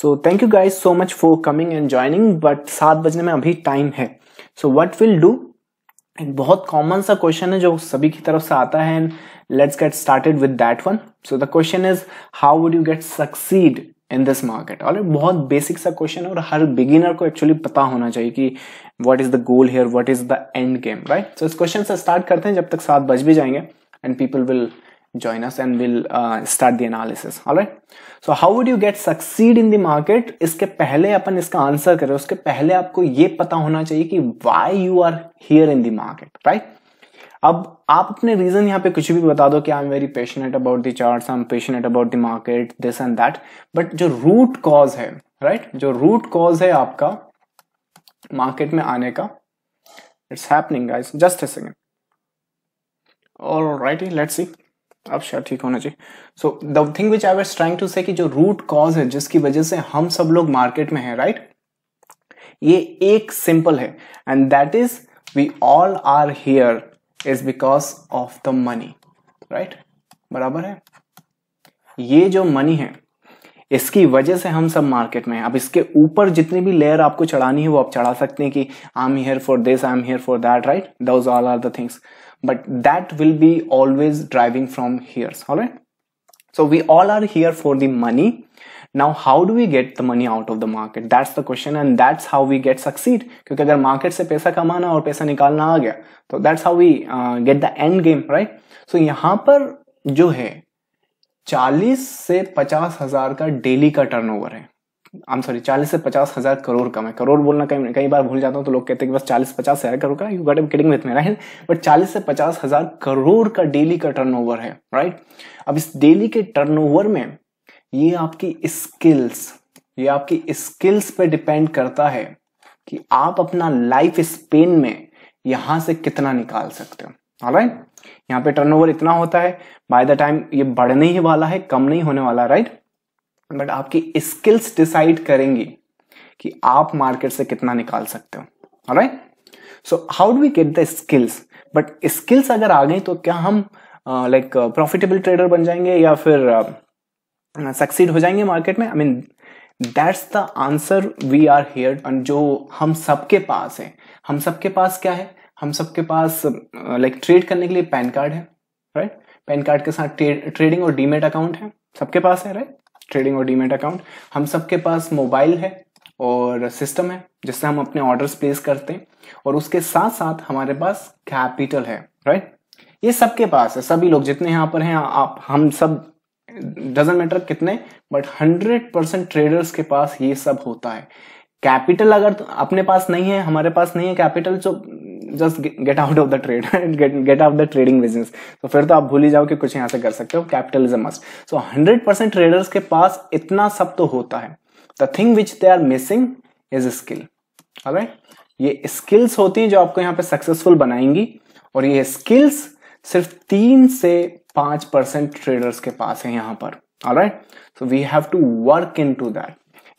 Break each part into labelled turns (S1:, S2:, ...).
S1: So thank you guys so much for coming and joining but सात बजने में अभी टाइम है सो वट विल डू एक बहुत कॉमन सा क्वेश्चन है जो सभी की तरफ से आता है and let's get started with that one so the question is how would you get succeed in this market और बहुत बेसिक सा क्वेश्चन है और हर बिगिनर को एक्चुअली पता होना चाहिए कि what is the goal here what is the end game right so इस क्वेश्चन से स्टार्ट करते हैं जब तक सात बज भी जाएंगे and people will join us and we'll uh, start the analysis all right so how would you get succeed in the market इसके पहले अपन इसका आंसर करें उसके पहले आपको ये पता होना चाहिए कि why you are here in the market right अब आप अपने रीजन यहाँ पे कुछ भी बता दो कि I am very passionate about the charts I am passionate about the market this and that but जो रूट कॉज है राइट right? जो रूट कॉज है आपका मार्केट में आने का it's happening guys just a second alrighty let's see अब शायद ठीक होना चाहिए so the thing which I was trying to say कि जो रूट कॉज है जिसकी वजह से हम सब लोग मार्केट में हैं राइट ये एक सिंपल है and that is we all are here is because of the money right बराबर है ये जो मनी है इसकी वजह से हम सब मार्केट में हैं अब इसके ऊपर जितनी भी लेयर आपको चढ़ानी है वो आप चढ़ा सकते हैं कि I am here for this I am here for that right those are the things but that will be always driving from here all right so we all are here for the money now how do we get the money out of the market that's the question and that's how we get succeed kyunki agar market se paisa kamana aur paisa nikalna aa gaya तो that's how we uh, get the end game right so yahan par jo hai 40 से पचास हजार का daily का turnover है आम sorry चालीस से पचास हजार करोड़ कम है करोड़ बोलना कहीं कई बार भूल जाता हूँ तो लोग कहते हैं कि बस चालीस पचास हजार करोड़ का you got am kidding with मेरा बट चालीस से पचास हजार करोड़ का डेली का टर्न है राइट अब इस डेली के टर्न में ये आपकी स्किल्स ये आपकी स्किल्स पे डिपेंड करता है कि आप अपना लाइफ स्पेन में यहां से कितना निकाल सकते हो राइट यहाँ पे टर्नओवर इतना होता है बाय द टाइम ये बढ़ने ही वाला है कम नहीं होने वाला राइट बट आपकी स्किल्स डिसाइड करेंगी कि आप मार्केट से कितना निकाल सकते हो right so how do we get the skills but skills अगर आ गई तो क्या हम लाइक प्रॉफिटेबल ट्रेडर बन जाएंगे या फिर सक्सीड uh, uh हो जाएंगे मार्केट में I mean that's the answer we are here जो हम सबके पास है हम सबके पास क्या है हम सबके पास लाइक uh, ट्रेड like, करने के लिए पैन कार्ड है राइट right? पैन कार्ड के साथ ट्रेडिंग और डीमेट अकाउंट है सबके पास है राइट ट्रेडिंग और डीमेट अकाउंट हम सबके पास मोबाइल है और सिस्टम है जिससे हम अपने ऑर्डर्स प्लेस करते हैं और उसके साथ साथ हमारे पास कैपिटल है राइट ये सबके पास है सभी लोग जितने यहाँ पर हैं आप हम सब डजेंट मैटर कितने बट हंड्रेड परसेंट ट्रेडर्स के पास ये सब होता है कैपिटल अगर अपने पास नहीं है हमारे पास नहीं है कैपिटल जो just get out of the trade get get out the trading business तो फिर तो आप भूल ही जाओ कि कुछ यहाँ से कर सकते हो capitalism must so hundred percent traders के पास इतना सब तो होता है the thing which they are missing is skill ये स्किल्स होती हैं जो आपको यहाँ पे सक्सेसफुल बनाएंगी और ये स्किल्स सिर्फ तीन से पांच परसेंट ट्रेडर्स के पास है यहाँ पर right so we have to work into that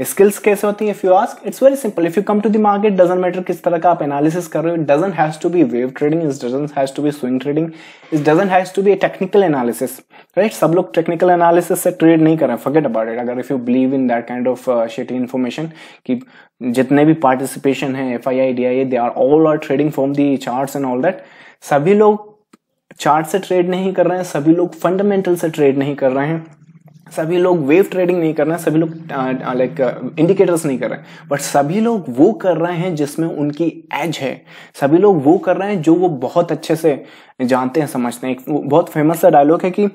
S1: skills कैसे होती है if you ask it's very simple if you come to the market doesn't matter किस तरह का आप एनालिसिस कर रहे हो doesn't has to be wave trading it doesn't has to be swing trading it doesn't has to be technical analysis right सब लोग technical analysis से ट्रेड नहीं कर रहे फॉरगेट अबाउट इट अगर if you believe in that kind of shitty information कि जितने भी पार्टिसिपेशन है F I I D I they are all are trading from the charts and all that सभी लोग चार्ट से ट्रेड नहीं कर रहे हैं सभी लोग फंडामेंटल से ट्रेड नहीं कर रहे हैं सभी लोग वेव ट्रेडिंग नहीं कर रहे हैं सभी लोग लाइक इंडिकेटर्स नहीं कर रहे हैं बट सभी लोग वो कर रहे हैं जिसमें उनकी एज है सभी लोग वो कर रहे हैं जो वो बहुत अच्छे से जानते हैं समझते हैं एक बहुत फेमस सा डायलॉग है कि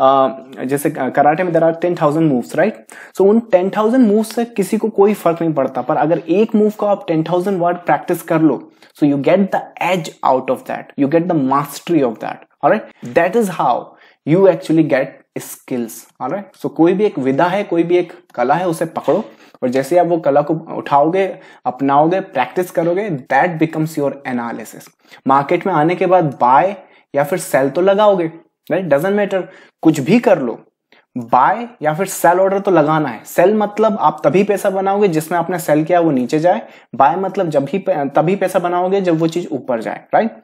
S1: आ, जैसे कराटे में there are ten thousand moves right so उन टेन थाउजेंड मूव से किसी को कोई फर्क नहीं पड़ता पर अगर एक मूव का आप टेन थाउजेंड वर्ड प्रैक्टिस कर लो so you get the edge out of that you get the mastery of that right that is how you actually get skills right so कोई भी एक विधा है कोई भी एक कला है उसे पकड़ो और जैसे आप वो कला को उठाओगे अपनाओगे प्रैक्टिस करोगे that becomes your analysis market में आने के बाद बाय या फिर सेल तो लगाओगे राइट डजेंट मैटर कुछ भी कर लो बाय या फिर सेल ऑर्डर तो लगाना है सेल मतलब आप तभी पैसा बनाओगे जिसमें आपने सेल किया वो नीचे जाए बाय मतलब जब भी तभी पैसा बनाओगे जब वो चीज ऊपर जाए राइट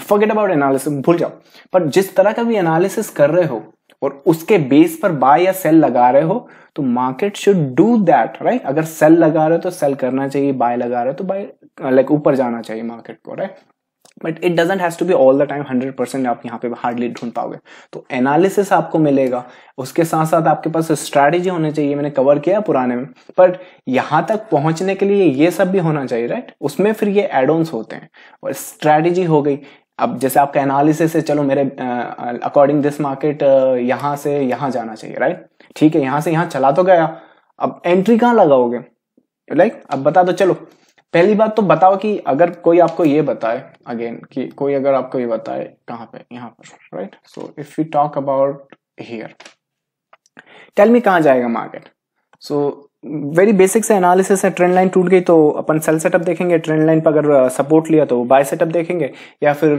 S1: फॉरगेट अबाउट एनालिसिस भूल जाओ पर जिस तरह का भी एनालिसिस कर रहे हो और उसके बेस पर बाय या सेल लगा रहे हो तो market should do that right अगर सेल लगा रहे हो तो सेल करना चाहिए बाय लगा रहे हो तो बाय लाइक ऊपर जाना चाहिए मार्केट को right but it doesn't has to be all the time hundred percent आप यहाँ पे हार्डली ढूंढ पाओगे तो एनालिसिस आपको मिलेगा उसके साथ साथ आपके पास स्ट्रैटेजी होनी चाहिए मैंने कवर किया पुराने में बट यहाँ तक पहुंचने के लिए ये सब भी होना चाहिए राइट उसमें फिर ये एडोन्स होते हैं और स्ट्रैटेजी हो गई अब जैसे आपका एनालिसिस है चलो मेरे अकॉर्डिंग दिस मार्केट यहां से यहां जाना चाहिए राइट ठीक है यहां से यहां चला तो गया अब एंट्री कहां लगाओगे लाइक अब बता दो चलो पहली बात तो बताओ कि अगर कोई आपको ये बताए अगेन कि कोई अगर आपको ये बताए कहां पे यहां पर right so if you talk about here tell me कहां जाएगा मार्केट सो वेरी बेसिक से एनालिसिस है ट्रेंड लाइन टूट गई तो अपन सेल सेटअप देखेंगे ट्रेंड लाइन पर अगर सपोर्ट uh, लिया तो बाय सेटअप देखेंगे या फिर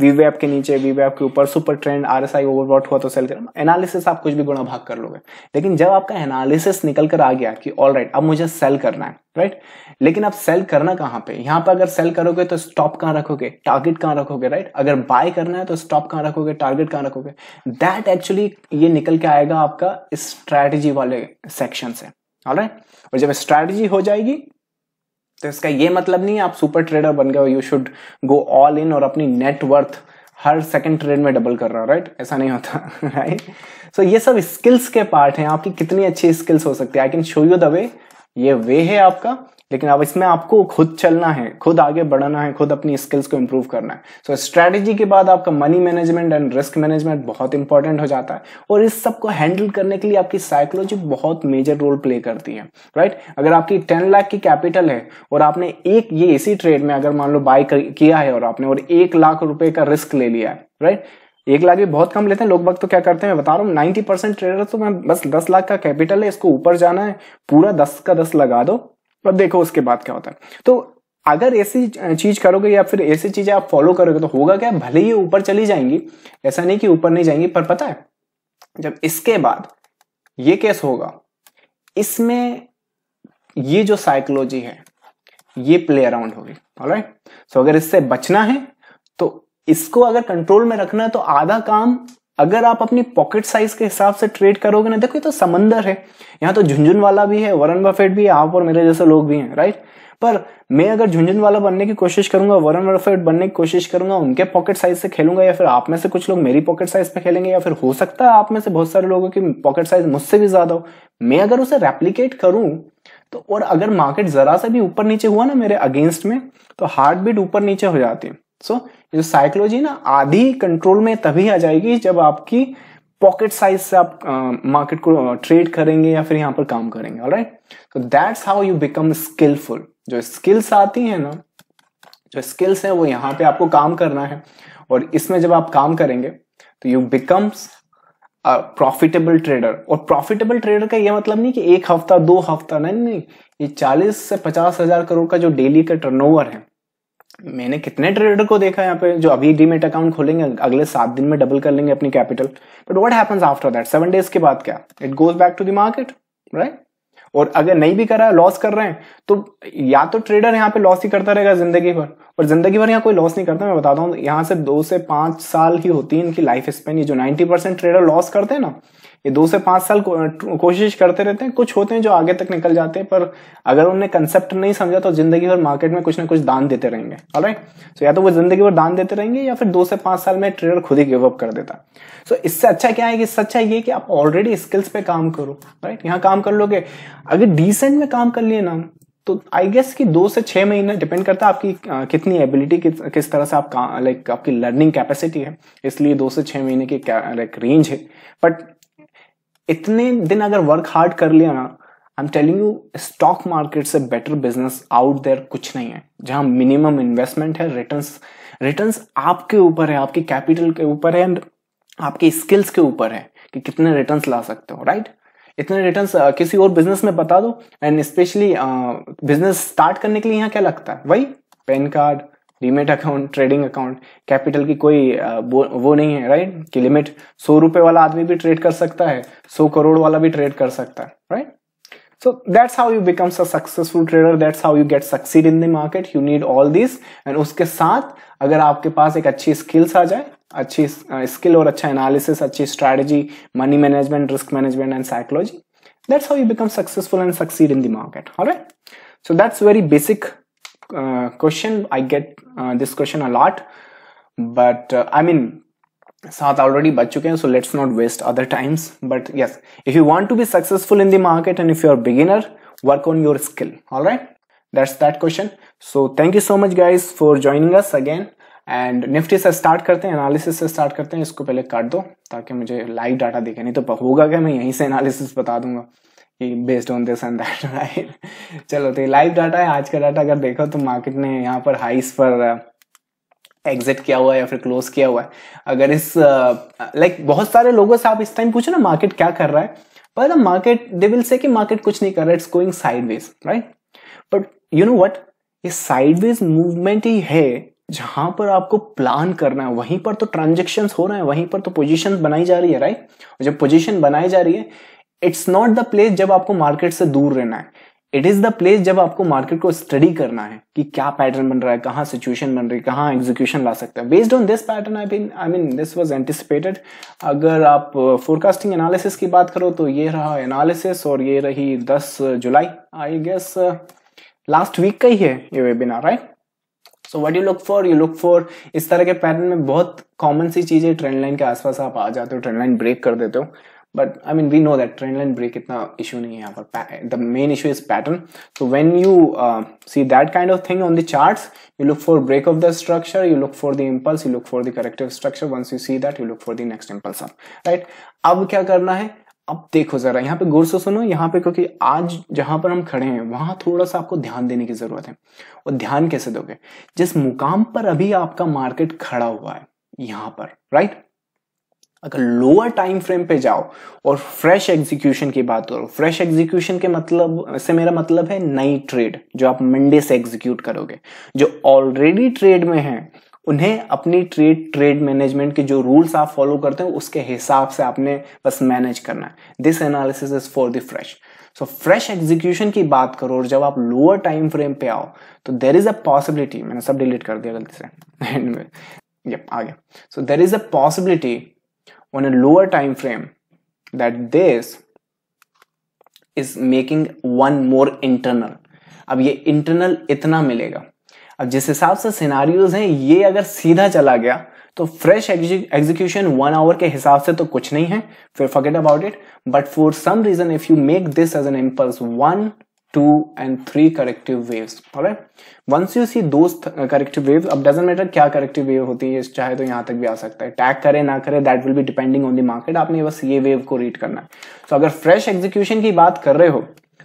S1: वी uh, के नीचे वी के ऊपर super trend R S I हुआ तो सेल कर एनालिसिस आप कुछ भी गुणा भाग कर लोगे लेकिन जब आपका एनालिसिस निकल कर आ गया कि ऑल राइट right, अब मुझे सेल करना है राइट right? लेकिन आप सेल करना कहाँ पे यहाँ पर अगर सेल करोगे तो स्टॉप कहाँ रखोगे टारगेट कहाँ रखोगे राइट right? अगर बाय करना है तो स्टॉप कहाँ रखोगे टारगेट कहाँ रखोगे दैट एक्चुअली ये निकल के आएगा आपका स्ट्रैटेजी वाले सेक्शन से राइट और जब स्ट्रैटेजी हो जाएगी तो इसका ये मतलब नहीं है आप सुपर ट्रेडर बन गए you should go all in और अपनी नेटवर्थ हर सेकंड ट्रेड में डबल कर रहा हो राइट ऐसा नहीं होता राइट सो so, ये सब स्किल्स के पार्ट हैं आपकी कितनी अच्छी स्किल्स हो सकती है I can show you the way ये वे है आपका लेकिन अब इसमें आपको खुद चलना है खुद आगे बढ़ना है खुद अपनी स्किल्स को इंप्रूव करना है सो so, स्ट्रैटेजी के बाद आपका money management and risk management बहुत इंपॉर्टेंट हो जाता है और इस सब को हैंडल करने के लिए आपकी साइकोलॉजी बहुत मेजर रोल प्ले करती है राइट right? अगर आपकी टेन लाख की कैपिटल है और आपने एक ये इसी ट्रेड में अगर मान लो बाय किया है और आपने और एक लाख रुपए का रिस्क ले लिया है राइट right? एक लाख भी बहुत कम लेते हैं लोग वक्त तो क्या करते हैं मैं बता रहा हूँ नाइनटी परसेंट ट्रेडर तो मैं बस दस लाख का कैपिटल है इसको ऊपर जाना है पूरा दस का दस लगा दो पर देखो उसके बाद क्या होता है तो अगर ऐसी चीज करोगे या फिर ऐसी चीजें आप फॉलो करोगे तो होगा क्या भले ही ऊपर चली जाएंगी ऐसा नहीं कि ऊपर नहीं जाएंगी पर पता है जब इसके बाद ये केस होगा इसमें ये जो साइकोलॉजी है ये प्ले अराउंड होगी राइट सो अगर इससे बचना है तो इसको अगर कंट्रोल में रखना है तो आधा काम अगर आप अपनी पॉकेट साइज के हिसाब से ट्रेड करोगे ना देखो ये तो समंदर है यहाँ तो झुंझुन वाला भी है वरन बफेट भी है आप और मेरे जैसे लोग भी हैं राइट पर मैं अगर झुंझुन वाला बनने की कोशिश करूंगा वरन बफेट बनने की कोशिश करूंगा उनके पॉकेट साइज से खेलूंगा या फिर आप में से कुछ लोग मेरी पॉकेट साइज पे खेलेंगे या फिर हो सकता है आप में से बहुत सारे लोगों की पॉकेट साइज मुझसे भी ज्यादा हो मैं अगर उसे रेप्लीकेट करूं तो और अगर मार्केट जरा सा भी ऊपर नीचे हुआ ना मेरे अगेंस्ट में तो हार्ट बीट ऊपर नीचे हो जाती है सो so, जो साइकोलॉजी ना आधी कंट्रोल में तभी आ जाएगी जब आपकी पॉकेट साइज से आप मार्केट uh, को ट्रेड करेंगे या फिर यहाँ पर काम करेंगे और राइट तो that's how you become skillful जो स्किल्स आती है ना जो स्किल्स है वो यहाँ पे आपको काम करना है और इसमें जब आप काम करेंगे तो यू बिकम्स प्रॉफिटेबल ट्रेडर और प्रॉफिटेबल ट्रेडर का ये मतलब नहीं कि एक हफ्ता दो हफ्ता नहीं नहीं ये चालीस से पचास हजार करोड़ का जो डेली का टर्नओवर है मैंने कितने ट्रेडर को देखा यहाँ पे जो अभी डीमेट अकाउंट खोलेंगे अगले सात दिन में डबल कर लेंगे अपनी capital but what happens after that seven days के बाद क्या it goes back to the market right और अगर नहीं भी करा लॉस कर रहे हैं तो या तो ट्रेडर यहाँ पे लॉस ही करता रहेगा जिंदगी भर और जिंदगी भर यहाँ कोई लॉस नहीं करता मैं बताता हूँ यहाँ से दो से पांच साल ही होती है इनकी लाइफ स्पेन ये जो नाइनटी परसेंट ट्रेडर लॉस करते हैं ना ये दो से पांच साल को, कोशिश करते रहते हैं कुछ होते हैं जो आगे तक निकल जाते हैं पर अगर उन्होंने कंसेप्ट नहीं समझा तो जिंदगी भर मार्केट में कुछ ना कुछ दान देते रहेंगे राइट सो या तो वो जिंदगी भर दान देते रहेंगे या फिर दो से पांच साल में ट्रेडर खुद ही गिव अप कर देता सो so, इससे अच्छा क्या है कि सच्चा ये कि आप ऑलरेडी स्किल्स पे काम करो राइट यहाँ काम कर लोगे अगर डिसेंट में काम कर लिए ना तो आई गेस कि दो से छह महीने डिपेंड करता है आपकी कितनी एबिलिटी कि, किस तरह से आप लाइक आपकी लर्निंग कैपेसिटी है इसलिए दो से छह महीने की लाइक रेंज है बट इतने दिन अगर वर्क हार्ड कर लिया ना I am telling you stock market से बेटर बिजनेस आउट देयर कुछ नहीं है जहां मिनिमम इन्वेस्टमेंट है रिटर्न्स रिटर्न्स आपके ऊपर है आपके कैपिटल के ऊपर है एंड आपके स्किल्स के ऊपर है कि कितने रिटर्न्स ला सकते हो राइट इतने रिटर्न्स किसी और बिजनेस में बता दो एंड स्पेशली बिजनेस स्टार्ट करने के लिए यहाँ क्या लगता है वही pan card demat account trading account capital की कोई वो नहीं है राइट कि लिमिट सौ रुपए वाला आदमी भी ट्रेड कर सकता है सौ करोड़ वाला भी ट्रेड कर सकता है right so that's how you becomes a successful trader that's how you get succeed in the market you need all these and उसके साथ अगर आपके पास एक अच्छी स्किल्स आ जाए अच्छी स्किल और अच्छा एनालिसिस अच्छी strategy money management risk management and psychology that's how you become successful and succeed in the market alright so that's very basic question I get this question a lot but I mean but uh, साथ already बच चुके हैं so let's not waste other times but yes if you want to be successful in the market and if you are beginner work on your skill all right that's that question so thank you so much guys for joining us again and Nifty से start करते हैं analysis से start करते हैं इसको पहले काट दो ताकि मुझे लाइव डाटा दिखे नहीं तो होगा क्या मैं यहीं से एनालिसिस बता दूंगा based on this and that right चलो तो लाइव डाटा है आज का डाटा अगर देखो तो मार्केट ने यहाँ पर हाइस पर एग्जिट uh, किया हुआ है या फिर क्लोज किया हुआ है अगर इस लाइक uh, like, बहुत सारे लोगों से आप इस टाइम पूछो ना मार्केट क्या कर रहा है पर मार्केट दे विल से कि मार्केट कुछ नहीं कर रहा है it's going sideways right but you know what ये साइडवेज मूवमेंट ही है जहां पर आपको प्लान करना है वहीं पर तो ट्रांजेक्शन हो रहे हैं वहीं पर तो पोजिशन बनाई जा रही है राइट और जब पोजिशन बनाई जा रही है इट्स नॉट द प्लेस जब आपको मार्केट से दूर रहना है इट इज द प्लेस जब आपको मार्केट को स्टडी करना है कि क्या पैटर्न बन रहा है कहाँ सिचुएशन बन रही है कहाँ एग्जीक्यूशन ला सकता है based on this pattern I been I mean this was anticipated अगर आप फोरकास्टिंग uh, एनालिसिस की बात करो तो ये रहा एनालिसिस और ये रही 10 जुलाई आई गेस लास्ट वीक का ही है ये webinar right so what you look for you look for इस तरह के पैटर्न में बहुत कॉमन सी चीजें ट्रेंड लाइन के आसपास आप आ जाते हो ट्रेंड लाइन ब्रेक कर देते हो but I mean we know that trend line break इतना इशू नहीं है यहाँ पर the main issue is pattern तो when you see that kind of thing on the chart you look for break of the structure you look for the impulse you look for the corrective structure once you see that you look for the next impulse right अब क्या करना है अब देखो जरा यहाँ पे गौर से सुनो यहाँ पे क्योंकि आज जहां पर हम खड़े हैं वहां थोड़ा सा आपको ध्यान देने की जरूरत है और ध्यान कैसे दोगे जिस मुकाम पर अभी आपका मार्केट खड़ा हुआ है यहां पर राइट अगर लोअर टाइम फ्रेम पे जाओ और फ्रेश एग्जीक्यूशन की बात करो फ्रेश एग्जीक्यूशन के मतलब से मेरा मतलब है नई ट्रेड जो आप मंडे से एग्जीक्यूट करोगे जो ऑलरेडी ट्रेड में है उन्हें अपनी ट्रेड ट्रेड मैनेजमेंट के जो रूल्स आप फॉलो करते हैं उसके हिसाब से आपने बस मैनेज करना है this analysis is for the fresh so fresh execution की बात करो और जब आप लोअर टाइम फ्रेम पे आओ तो देर इज अ पॉसिबिलिटी मैंने सब डिलीट कर दिया गलती से एंड में आ गया so there is a possibility on a lower time frame that this is making one more internal अब ये इंटरनल इतना मिलेगा अब जिस हिसाब से सिनारियोज हैं ये अगर सीधा चला गया तो फ्रेश एग्जीक्यूशन वन आवर के हिसाब से तो कुछ नहीं है फिर forget about it but for some reason if you make this as an impulse one two and three corrective waves all right once you see those th corrective waves अब doesn't matter क्या corrective wave होती है चाहे तो यहाँ तक भी आ सकता है टैग करे ना करे that will be depending on the market आपने बस ये wave को read करना है so अगर fresh execution की बात कर रहे हो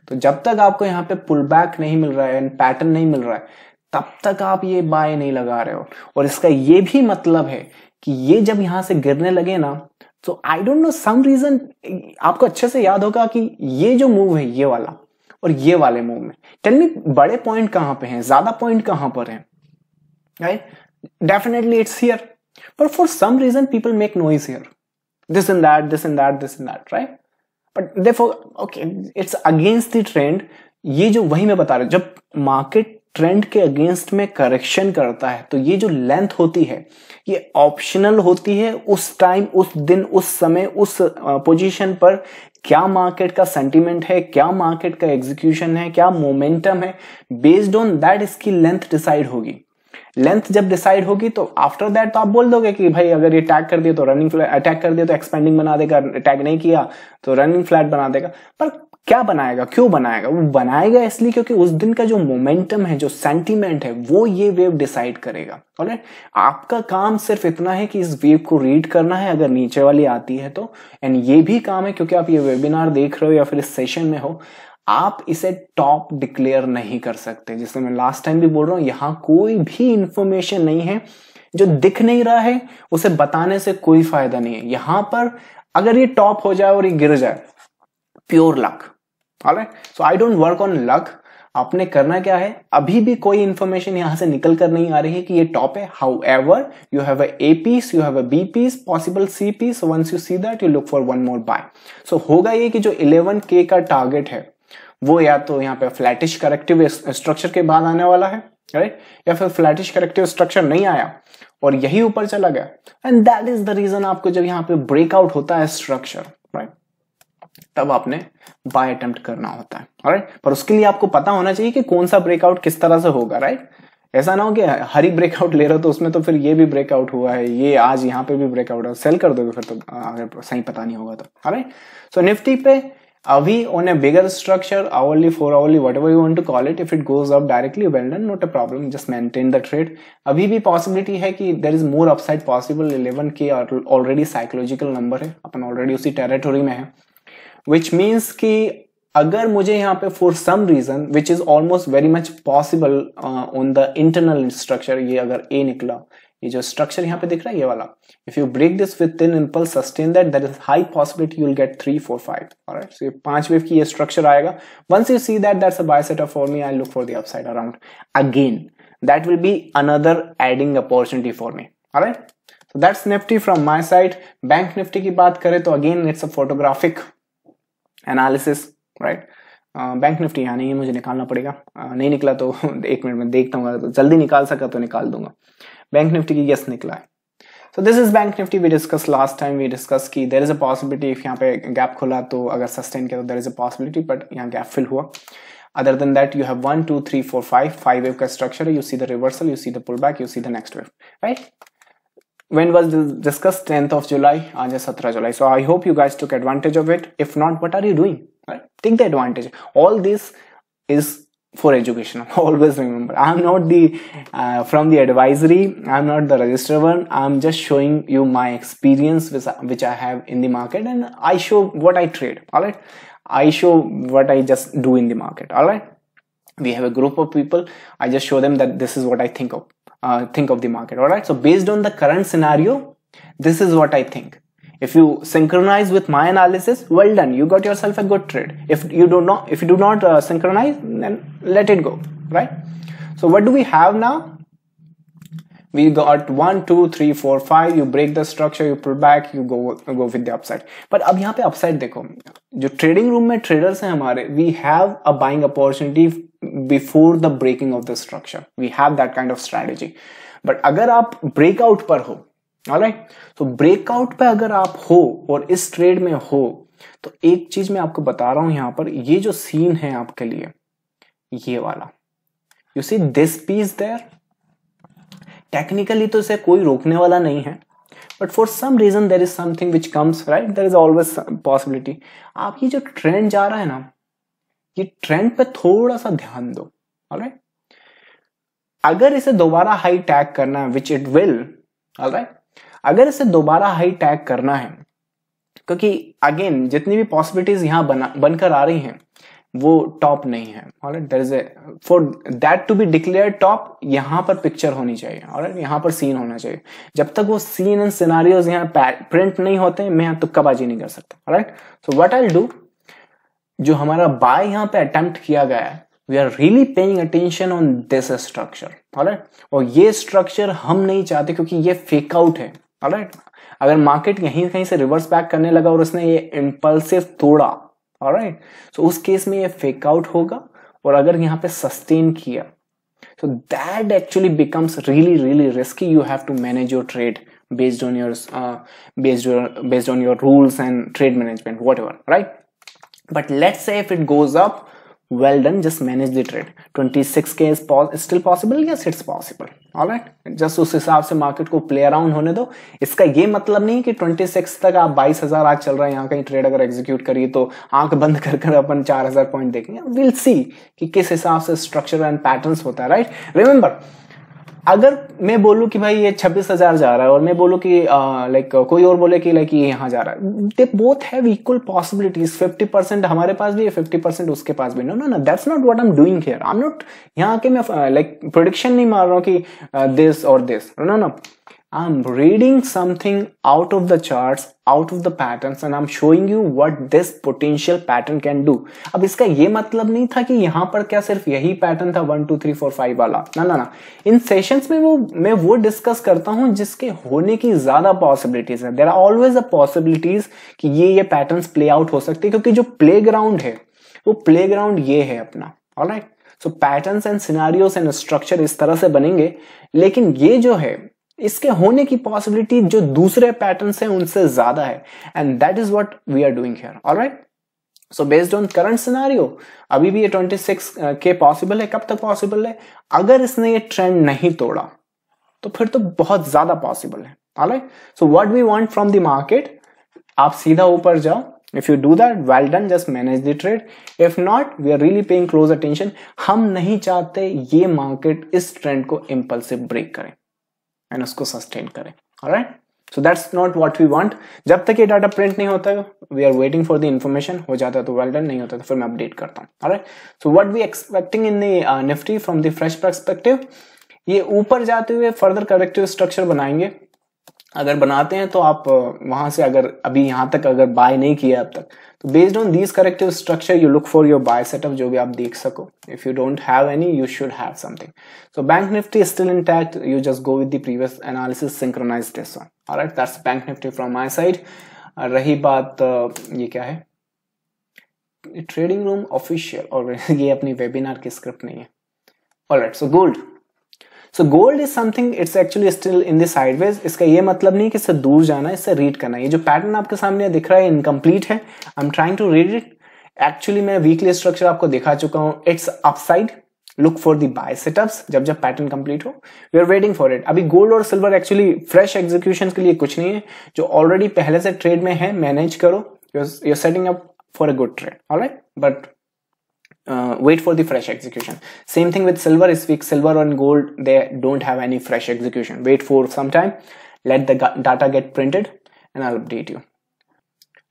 S1: तो जब तक आपको यहाँ पे pull back नहीं मिल रहा है एंड पैटर्न नहीं मिल रहा है तब तक आप ये बाय नहीं लगा रहे हो और इसका ये भी मतलब है कि ये जब यहाँ से गिरने लगे ना तो I don't know some reason आपको अच्छे से याद होगा कि ये जो मूव है ये वाला और ये वाले मुंह में टेल मी बड़े पॉइंट कहां पे हैं ज्यादा पॉइंट कहां पर हैं right definitely it's here but for some reason people make noise here this and that this and that this and that right but therefore okay it's against the trend ये जो वही मैं बता रहा हूं जब मार्केट ट्रेंड के against में करेक्शन करता है तो ये जो लेंथ होती है ये ऑप्शनल होती है उस टाइम उस दिन उस समय उस पोजीशन पर क्या मार्केट का सेंटीमेंट है क्या मार्केट का एग्जीक्यूशन है क्या मोमेंटम है बेस्ड ऑन दैट इसकी लेंथ डिसाइड होगी लेंथ जब डिसाइड होगी तो आफ्टर दैट तो आप बोल दोगे कि भाई अगर ये टैग कर दिया तो रनिंग अटैक कर दिया तो एक्सपेंडिंग बना देगा अटैक नहीं किया तो रनिंग फ्लैट बना देगा पर क्या बनाएगा क्यों बनाएगा वो बनाएगा इसलिए क्योंकि उस दिन का जो मोमेंटम है जो सेंटीमेंट है वो ये वेव डिसाइड करेगा और आपका काम सिर्फ इतना है कि इस वेव को रीड करना है अगर नीचे वाली आती है तो एंड ये भी काम है क्योंकि आप ये वेबिनार देख रहे हो या फिर इस सेशन में हो आप इसे टॉप डिक्लेयर नहीं कर सकते जिससे मैं लास्ट टाइम भी बोल रहा हूँ यहाँ कोई भी इंफॉर्मेशन नहीं है जो दिख नहीं रहा है उसे बताने से कोई फायदा नहीं है यहाँ पर अगर ये टॉप हो जाए और ये गिर जाए pure luck so I don't work on luck आपने करना क्या है अभी भी कोई इन्फॉर्मेशन यहां से निकल कर नहीं आ रही है कि ये टॉप है however you have a piece you have a B piece possible C piece once you see that you look for one more buy so होगा ये कि जो इलेवन के का टारगेट है वो या तो यहाँ पे फ्लैटिश करेक्टिव स्ट्रक्चर के बाद आने वाला है राइट या फिर फ्लैटिश करेक्टिव स्ट्रक्चर नहीं आया और यही ऊपर चला गया and that is the reason आपको जब यहाँ पे ब्रेकआउट होता है स्ट्रक्चर राइट तब आपने बाय अटेम्प्ट करना होता है राइट पर उसके लिए आपको पता होना चाहिए कि कौन सा ब्रेकआउट किस तरह से होगा राइट ऐसा ना हो कि हरी ब्रेकआउट ले रहे हो तो उसमें तो फिर ये भी ब्रेकआउट हुआ है ये आज यहाँ पे भी ब्रेकआउट है सेल कर दोगे फिर तो अगर सही पता नहीं होगा तो राइट सो निफ्टी पे अभी on a bigger structure hourly four hourly whatever you want to call it if it goes up directly well done not a problem just maintain the trade अभी भी पॉसिबिलिटी है कि there is more upside possible eleven K already psychological number है अपन already उसी territory में है which means कि अगर मुझे यहाँ पे for some reason which is almost very much possible on the internal structure ये अगर ए निकला ये जो स्ट्रक्चर यहाँ पे दिख रहा है ये वाला if you break this within impulse sustain that that is high possibility you'll get three four five पांच वेव की ये स्ट्रक्चर आएगा once you see that that's a off for me I look for the upside around again that will be another adding opportunity for me right right so that's nifty from my side bank nifty ki baat kare to again it's analysis right bank Nifty यहाँ नहीं है मुझे निकालना पड़ेगा uh, नहीं निकला तो एक मिनट में देखता हूँ तो जल्दी निकाल सका तो निकाल दूंगा बैंक निफ्टी की यस निकला है so this is bank Nifty we discuss last time we discuss की there is a possibility if यहाँ पे गैप खुला तो अगर सस्टेन किया तो there is a possibility but यहाँ गैप फिल हुआ other than that you have one two three four five five wave का स्ट्रक्चर है you see the reversal you see the pull back you see the next wave right when was this discussed 10th of july aaj 17 july so i hope you guys took advantage of it if not what are you doing right take the advantage all this is for education always remember i'm not the uh, from the advisory i'm not the register one i'm just showing you my experience with, which i have in the market and i show what i trade all right i show what i just do in the market all right we have a group of people i just show them that this is what i think of uh, think of the market. All right. So based on the current scenario, this is what I think. If you synchronize with my analysis, well done. You got yourself a good trade. If you do not, if you do not uh, synchronize, then let it go. Right. So what do we have now? We got one, two, three, four, five. You break the structure, you pull back, you go go with the upside. But now here, upside look. The trading room में traders हैं हमारे we have a buying opportunity before the breaking of the structure we have that kind of strategy but अगर आप breakout पर हो right तो breakout पर अगर आप हो और इस ट्रेड में हो तो एक चीज मैं आपको बता रहा हूं यहां पर ये जो सीन है आपके लिए ये वाला you see this piece there technically तो इसे कोई रोकने वाला नहीं है but for some reason there is something which comes right there is always possibility आपकी जो ट्रेंड जा रहा है ना ये ट्रेंड पे थोड़ा सा ध्यान दो अगर इसे दोबारा हाई टैग करना है विच इट विल राइट अगर इसे दोबारा हाई टैग करना है क्योंकि अगेन जितनी भी पॉसिबिलिटीज यहां बनकर आ रही हैं वो टॉप नहीं है for that to be declare top यहां पर पिक्चर होनी चाहिए ऑलराइट यहां पर सीन होना चाहिए जब तक वो सीन एंड सिनारियोज यहां प्रिंट नहीं होते मैं यहां तुक्काबाजी नहीं कर सकता right so what I do जो हमारा बाय यहाँ पे अटेम्प्ट किया गया है we are really paying attention on this structure और ये स्ट्रक्चर हम नहीं चाहते क्योंकि ये फेक आउट है राइट अगर मार्केट यहीं कहीं से रिवर्स बैक करने लगा और उसने ये इम्पल्सिव तोड़ा राइट सो right? so, उस केस में ये फेक आउट होगा और अगर यहां पे सस्टेन किया तो that actually becomes really really risky you have to manage your trade based on your based based uh, your based on your rules and trade management whatever but let's say if it goes up well done just manage the trade 26k is still possible yes it's possible all right just उस हिसाब से market को play around होने दो इसका यह मतलब नहीं कि 26 तक आप 22000 आज चल रहा है यहाँ कहीं ट्रेड अगर एग्जीक्यूट करिए तो आंख बंद कर कर अपन 4000 पॉइंट देखेंगे विल सी कि किस हिसाब से स्ट्रक्चर एंड पैटर्न होता है राइट right? रिमेंबर अगर मैं बोलूँ कि भाई ये छब्बीस हजार जा रहा है और मैं बोलूँ कि लाइक कोई और बोले कि लाइक ये यहाँ जा रहा है they both have equal possibilities fifty percent हमारे पास भी है फिफ्टी परसेंट उसके पास भी no no no that's not what I am doing here I am not यहाँ के मैं लाइक uh, प्रोडिक्शन नहीं मार रहा हूँ कि दिस uh, और this no no I am reading something out of the charts, out of the patterns and I am showing you what this potential pattern can do. अब इसका ये मतलब नहीं था कि यहाँ पर क्या सिर्फ यही pattern था one two three four five वाला ना ना ना इन sessions में वो मैं वो discuss करता हूँ जिसके होने की ज्यादा possibilities हैं There are always a possibilities कि ये ये patterns play out हो सकते हैं क्योंकि जो playground है वो playground ये है अपना alright So patterns and scenarios and structure इस तरह से बनेंगे लेकिन ये जो है इसके होने की पॉसिबिलिटी जो दूसरे पैटर्न है उनसे ज्यादा है and that is what we are doing here alright so based on current scenario अभी भी ये 26 के पॉसिबल है कब तक पॉसिबल है अगर इसने ये ट्रेंड नहीं तोड़ा तो फिर तो बहुत ज्यादा पॉसिबल है so what we want from the market आप सीधा ऊपर जाओ if you do that well done just manage the trade if not we are really paying close attention हम नहीं चाहते ये मार्केट इस ट्रेंड को इम्पल्सिव ब्रेक करें एंड उसको सस्टेन करें right so that's not what we want जब तक ये डाटा प्रिंट नहीं होता we are waiting for the information हो जाता है तो वेल डन नहीं होता तो फिर मैं अपडेट करता हूँ right so what we expecting in Nifty from the fresh perspective ये ऊपर जाते हुए फर्दर करेक्टिव स्ट्रक्चर बनाएंगे अगर बनाते हैं तो आप वहां से अगर अभी यहां तक अगर बाय नहीं किया अब तक तो based on this corrective structure you look for your buy setup जो भी आप देख सको if you don't have any you should have something so bank Nifty still intact you just go with the previous analysis synchronize this one alright that's bank Nifty from my side रही बात uh, ये क्या है ट्रेडिंग रूम ऑफिशियल और ये अपनी webinar की script नहीं है alright so gold so gold is something it's actually still in the sideways इसका ये मतलब नहीं कि इससे दूर जाना है इससे रीड करना ये जो पैटर्न आपके सामने दिख रहा है इनकम्प्लीट है I am trying to read it actually मैं वीकली स्ट्रक्चर आपको दिखा चुका हूँ it's upside look for the buy setups जब जब पैटर्न कंप्लीट हो we are waiting for it अभी गोल्ड और सिल्वर एक्चुअली फ्रेश एग्जीक्यूशन के लिए कुछ नहीं है जो ऑलरेडी पहले से ट्रेड में है मैनेज करो your setting up for a good trade all right but Uh, wait for the fresh execution same thing with silver is fixed silver on gold they don't have any fresh execution wait for some time let the data get printed and i'll update you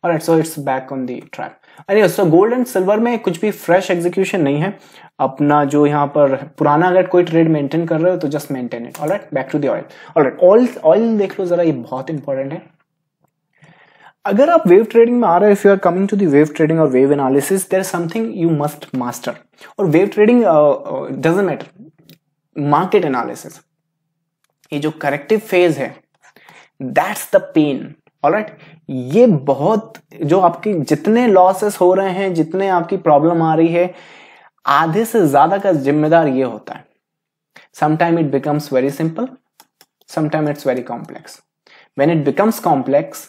S1: all right so it's back on the trap. anyway so gold and silver may kuch bhi fresh execution nahi hai apna jo yahan par purana agar koi trade maintain kar rahe ho to just maintain it all right back to the oil all right oil oil dekh lo zara ye bahut important hai अगर आप wave trading में आ रहे हो if you are coming to the wave trading और wave analysis there something you must master और wave trading doesn't matter market analysis ये जो करेक्टिव फेज है दैट्स द पेन ऑलराइट ये बहुत जो आपके जितने लॉसेस हो रहे हैं जितने आपकी प्रॉब्लम आ रही है आधे से ज्यादा का जिम्मेदार ये होता है sometime it becomes very simple sometime it's very complex when it becomes complex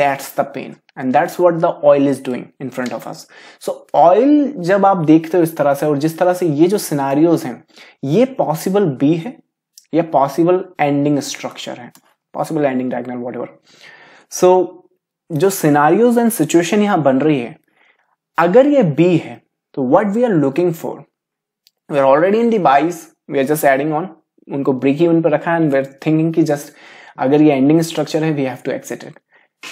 S1: that's the pain and that's what the oil is doing in front of us so oil जब आप देखते हो इस तरह से और जिस तरह से ये जो सिनारियोज हैं ये पॉसिबल बी है या पॉसिबल एंडिंग स्ट्रक्चर है possible ending diagonal what so जो सिनारियोज एंड सिचुएशन यहां बन रही है अगर ये बी है तो what we are looking for we are already in the buys we are just adding on उनको ब्रेक इवन पर रखा and we are thinking just अगर ये एंडिंग स्ट्रक्चर है we have to accept it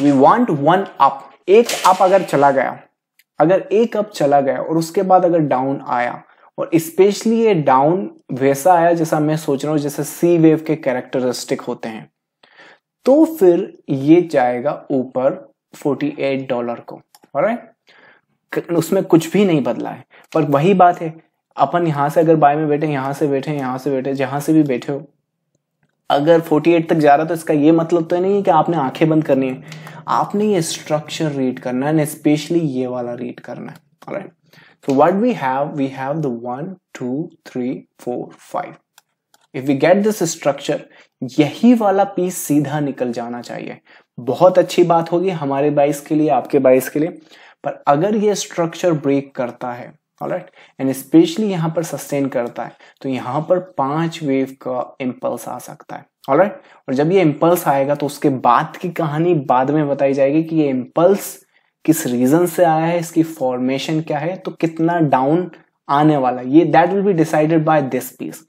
S1: we want one up एक up अगर चला गया अगर एक अप चला गया और उसके बाद अगर डाउन आया और स्पेशली ये डाउन वैसा आया जैसा मैं सोच रहा हूँ जैसे सी वेव के कैरेक्टरिस्टिक होते हैं तो फिर ये जाएगा ऊपर 48 डॉलर को राइट उसमें कुछ भी नहीं बदला है पर वही बात है अपन यहां से अगर बाय में बैठे यहां से बैठे यहां से बैठे जहां से भी बैठे हो अगर 48 तक जा रहा तो इसका ये मतलब तो नहीं है कि आपने आंखें बंद करनी है आपने ये स्ट्रक्चर रीड करना है एंड स्पेशली ये वाला रीड करना है right so what we have we have the one two three four five if we get this structure यही वाला पीस सीधा निकल जाना चाहिए बहुत अच्छी बात होगी हमारे बाइस के लिए आपके बाइस के लिए पर अगर ये स्ट्रक्चर ब्रेक करता है राइट एंड स्पेशली यहाँ पर सस्टेन करता है तो यहाँ पर पांच वेव का इम्पल्स आ सकता है ऑलराइट right? और जब ये इम्पल्स आएगा तो उसके बाद की कहानी बाद में बताई जाएगी कि ये इम्पल्स किस रीजन से आया है इसकी फॉर्मेशन क्या है तो कितना डाउन आने वाला ये that will be decided by this piece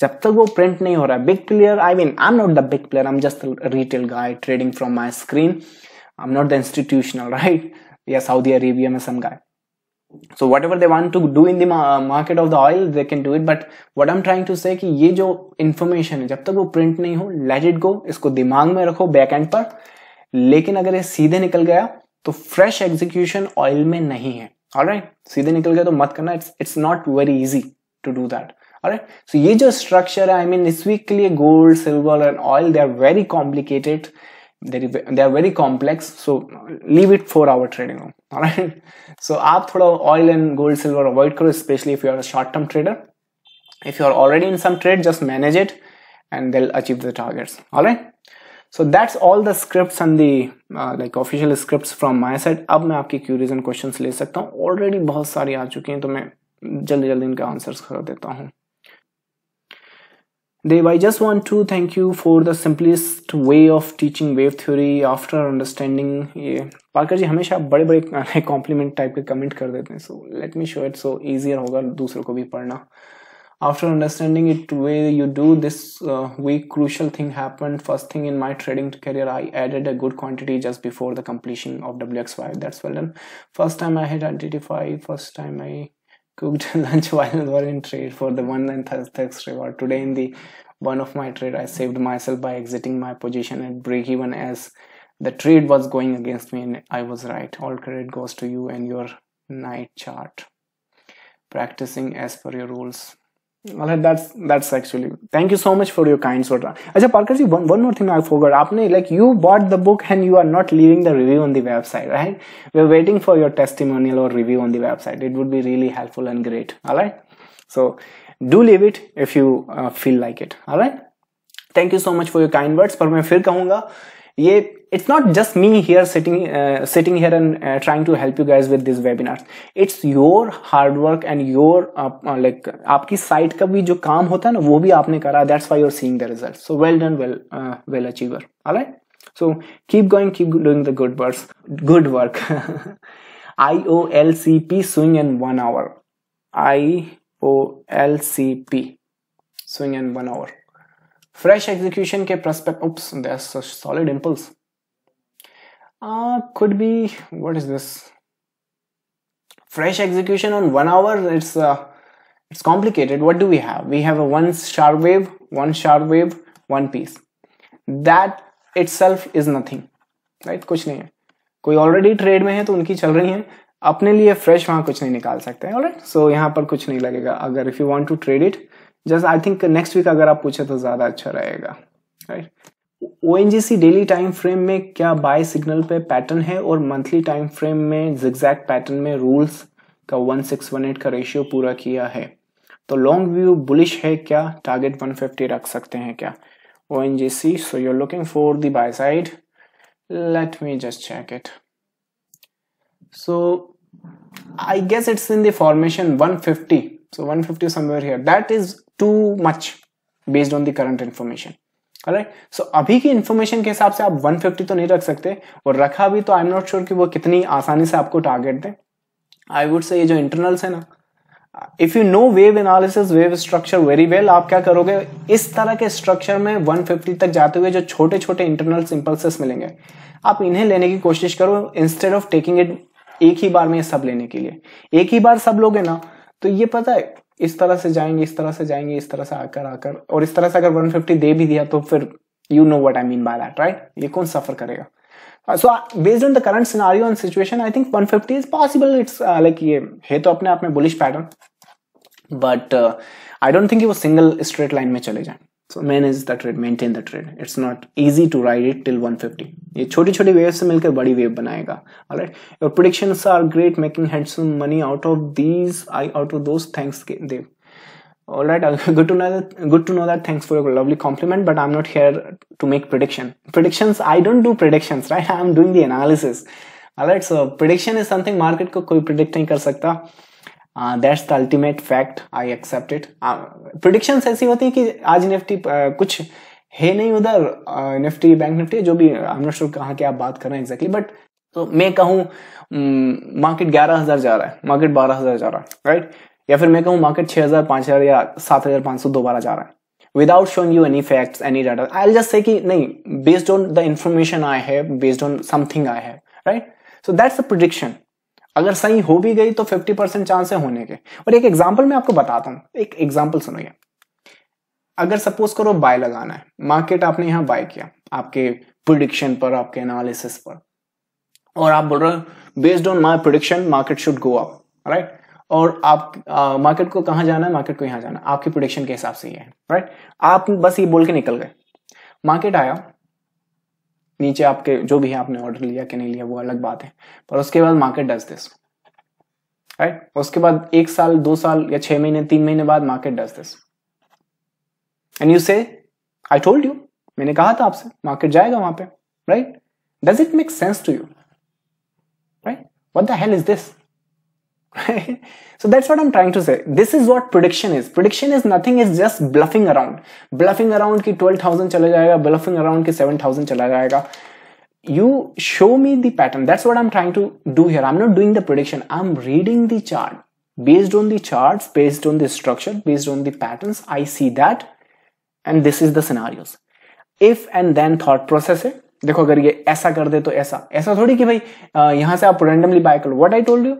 S1: जब तक वो प्रिंट नहीं हो रहा है big player I mean I am not the big player I am just retail guy trading from my screen I am not the institutional right या Saudi Arabia में some guy so whatever they want to do in the market of the oil they can do it but what M trying to say ये जो information है जब तक वो print नहीं हो लेट इट गो इसको दिमाग में रखो बैक एंड पर लेकिन अगर ये सीधे निकल गया तो फ्रेश एग्जीक्यूशन ऑयल में नहीं है और right? सीधे निकल गया तो मत करना it's it's not very easy to do that और सो ये जो स्ट्रक्चर है आई मीन इस वीक के लिए gold silver and oil they are very complicated they, are very complex so leave it for our trading room all right so aap thoda oil and gold silver avoid karo especially if you are a short term trader if you are already in some trade just manage it and they'll achieve the targets all right so that's all the scripts and the uh, like official scripts from my side ab main aapki queries and questions le sakta hu already bahut sari aa chuki hain to main जल्दी जल्दी इनके answers कर देता हूँ Dave, I just want to thank you for the simplest way of teaching wave theory after understanding ये Parker ji हमेशा बड़े बड़े compliment type के comment कर देते हैं so let me show it so easier होगा दूसरों को भी पढ़ना after understanding it way you do this uh, week crucial thing happened first thing in my trading career i added a good quantity just before the completion of wx5 that's well done first time i hit identify first time i cooked lunch while were in trade for the one and tax reward. Today in the one of my trade, I saved myself by exiting my position at break even as the trade was going against me and I was right. All credit goes to you and your night chart. Practicing as per your rules. All right, that's that's actually thank you so much for your kind sort. Acha Parker ji, one, one more thing I forgot. Aapne, like you bought the book and you are not leaving the review on the website, right? We're waiting for your testimonial or review on the website. It would be really helpful and great. All right, so do leave it if you uh, feel like it. All right, thank you so much for your kind words. पर मैं फिर कहूँगा ये it's not just me here sitting uh, sitting here and uh, trying to help you guys with these webinars it's your hard work and your uh, uh, like आपकी site का भी जो काम होता है ना वो भी आपने करा that's why you're seeing the results so well done well uh, well achiever all right so keep going keep doing the good works good work IOLCP swing in one hour IOLCP swing in one hour fresh execution के prospect oops there's a solid impulse uh, could be what is this fresh execution on one hour it's uh, it's complicated what do we have we have a one sharp wave one sharp wave one piece that itself is nothing right kuch nahi hai koi already trade mein hai to unki chal rahi hai apne liye fresh wahan kuch nahi nikal sakte all right so yahan par kuch nahi lagega agar if you want to trade it just i think next week agar aap puche to zyada acha rahega right? Oh daily time frame में क्या buy signal पे pattern है और monthly time frame में zigzag pattern में rules का 1618 का ratio पूरा किया है तो लॉन्ग व्यू बुलिश है क्या टारगेट 150 रख सकते हैं क्या oh so you are looking for the buy side let me just check it so I guess it's in the formation 150 so 150 somewhere here that is too much based on the current information right so so, अभी की information के हिसाब से आप 150 तो नहीं रख सकते और रखा भी तो आई एम नॉट श्योर कि वो कितनी आसानी से आपको टारगेट दें आई वुड से ये जो इंटरनल्स है ना if you know wave analysis wave structure very well आप क्या करोगे इस तरह के स्ट्रक्चर में 150 तक जाते हुए जो छोटे छोटे इंटरनल इम्पल्सेस मिलेंगे आप इन्हें लेने की कोशिश करो इंस्टेड ऑफ टेकिंग इट एक ही बार में सब लेने के लिए एक ही बार सब लोगे ना तो ये पता है इस तरह से जाएंगे इस तरह से जाएंगे इस तरह से आकर आकर और इस तरह से अगर 150 दे भी दिया तो फिर you know what I mean by that right ये कौन सफर करेगा so based on the current scenario and situation I think 150 is possible it's like ये है तो अपने आप में bullish pattern but I don't think वो सिंगल स्ट्रेट लाइन में चले जाए so man is the trade maintain the trade it's not easy to ride it till 150 ये छोटी छोटी वेव से मिलकर बड़ी वेव बनाएगा alright your predictions are great making handsome money out of these I out of those thanks Dev all right good to know that good to know that thanks for your lovely compliment but i'm not here to make prediction predictions i don't do predictions right i'm doing the analysis all right so prediction is something market ko koi predict nahi kar sakta that's the ultimate fact I accept it predictions ऐसी होती है कि आज Nifty uh, कुछ है नहीं उधर uh, Nifty bank Nifty जो भी हमने एम नॉट आप बात कर रहे हैं एग्जैक्टली बट तो मैं कहूँ मार्केट mm, ग्यारह हजार जा रहा है मार्केट बारह हजार जा रहा है राइट या फिर मैं कहूँ मार्केट छह हजार पांच हजार या सात हजार पांच सौ दोबारा जा रहा है without showing you any facts any data I just say नहीं based on the information I है बेस्ड ऑन समथिंग आई है right so that's a prediction अगर सही हो भी गई तो 50 परसेंट चांस है होने के और एक एग्जाम्पल मैं आपको बताता हूँ एक एग्जाम्पल सुनोगे अगर सपोज करो बाय लगाना है मार्केट आपने यहाँ बाय किया आपके प्रोडिक्शन पर आपके एनालिसिस पर और आप बोल रहे हो based on my prediction market should go up right और आप मार्केट को कहाँ जाना है मार्केट को यहाँ जाना है आपकी प्रोडिक्शन के हिसाब से ये है राइट आप बस ये बोल के निकल गए मार्केट आया नीचे आपके जो भी है आपने ऑर्डर लिया कि नहीं लिया वो अलग बात है पर उसके बाद मार्केट डज दिस राइट उसके बाद एक साल दो साल या छह महीने तीन महीने बाद market does this and you say I told you मैंने कहा था आपसे मार्केट जाएगा वहां पे right does it make sense to you right what the hell is this so that's what I'm trying to say. This is what prediction is. Prediction is nothing, it's just bluffing around. Bluffing around ki 12,000 chala jayega, bluffing around ki 7,000 chala jayega. You show me the pattern. That's what I'm trying to do here. I'm not doing the prediction. I'm reading the chart. Based on the charts, based on the structure, based on the patterns, I see that. And this is the scenarios. If and then thought process है देखो अगर ये ऐसा कर दे तो ऐसा ऐसा थोड़ी कि भाई यहाँ से आप रैंडमली बाय करो what I told you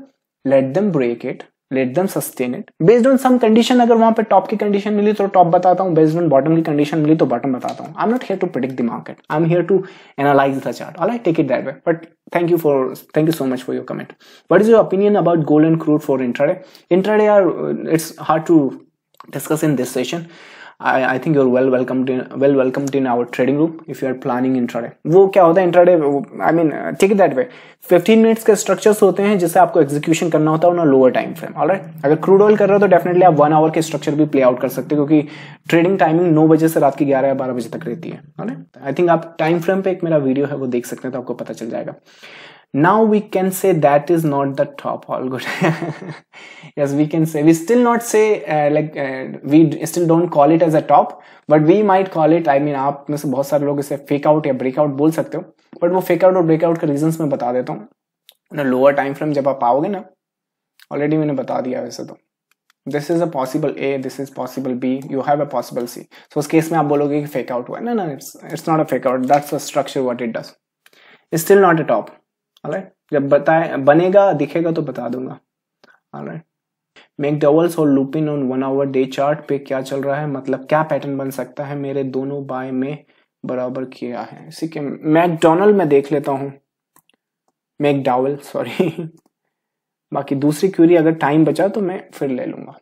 S1: let them break it let them sustain it based on some condition अगर वहां पे टॉप की कंडीशन मिली तो टॉप बताता हूँ बेस्ड ऑन बॉटम की कंडीशन मिली तो बॉटम बताता हूँ I am not here to predict the market I am here to analyze the chart I take it that way but thank you for thank you so much for your comment what is your opinion about gold and crude for intraday intraday are uh, it's hard to discuss in this session I think your well welcome well welcome in our trading group if you are planning intraday वो क्या होता है intraday I mean take it that way 15 minutes के structures होते हैं जिससे आपको execution करना होता है ना लोअर टाइम फ्रेम ऑलराइट अगर क्रूड ऑयल कर रहे हो तो डेफिनेटली आप वन आवर के स्ट्रक्चर भी प्ले आउट कर सकते हो क्योंकि ट्रेडिंग टाइमिंग नौ बजे से रात की ग्यारह या बारह बजे तक रहती है आई थिंक आप टाइम फ्रेम पे एक मेरा वीडियो है वो देख सकते हैं तो आपको पता चल जाएगा now we can say that is not the top all good yes we can say we still not say uh, like uh, we still don't call it as a top but we might call it I mean आप में से बहुत सारे लोग इसे fake out या breakout बोल सकते हो बट वो फेक आउट और ब्रेकआउट के रीजन मैं बता देता हूँ ना लोअर टाइम फ्रेम जब आप आओगे ना ऑलरेडी मैंने बता दिया वैसे तो this is a possible A this is possible B you have a possible C so उस केस में आप बोलोगे कि फेक आउट हुआ ना ना it's it's not a fake out that's a structure what it does is still not a top alright जब बताए बनेगा दिखेगा तो बता दूंगा ऑलराइट मैकडवल्स और Lupin on one hour day chart पे क्या चल रहा है मतलब क्या पैटर्न बन सकता है मेरे दोनों बाय में बराबर किया है इसी के मैकडोनल्ड में देख लेता हूँ मैकडावल सॉरी बाकी दूसरी क्यूरी अगर टाइम बचा तो मैं फिर ले लूंगा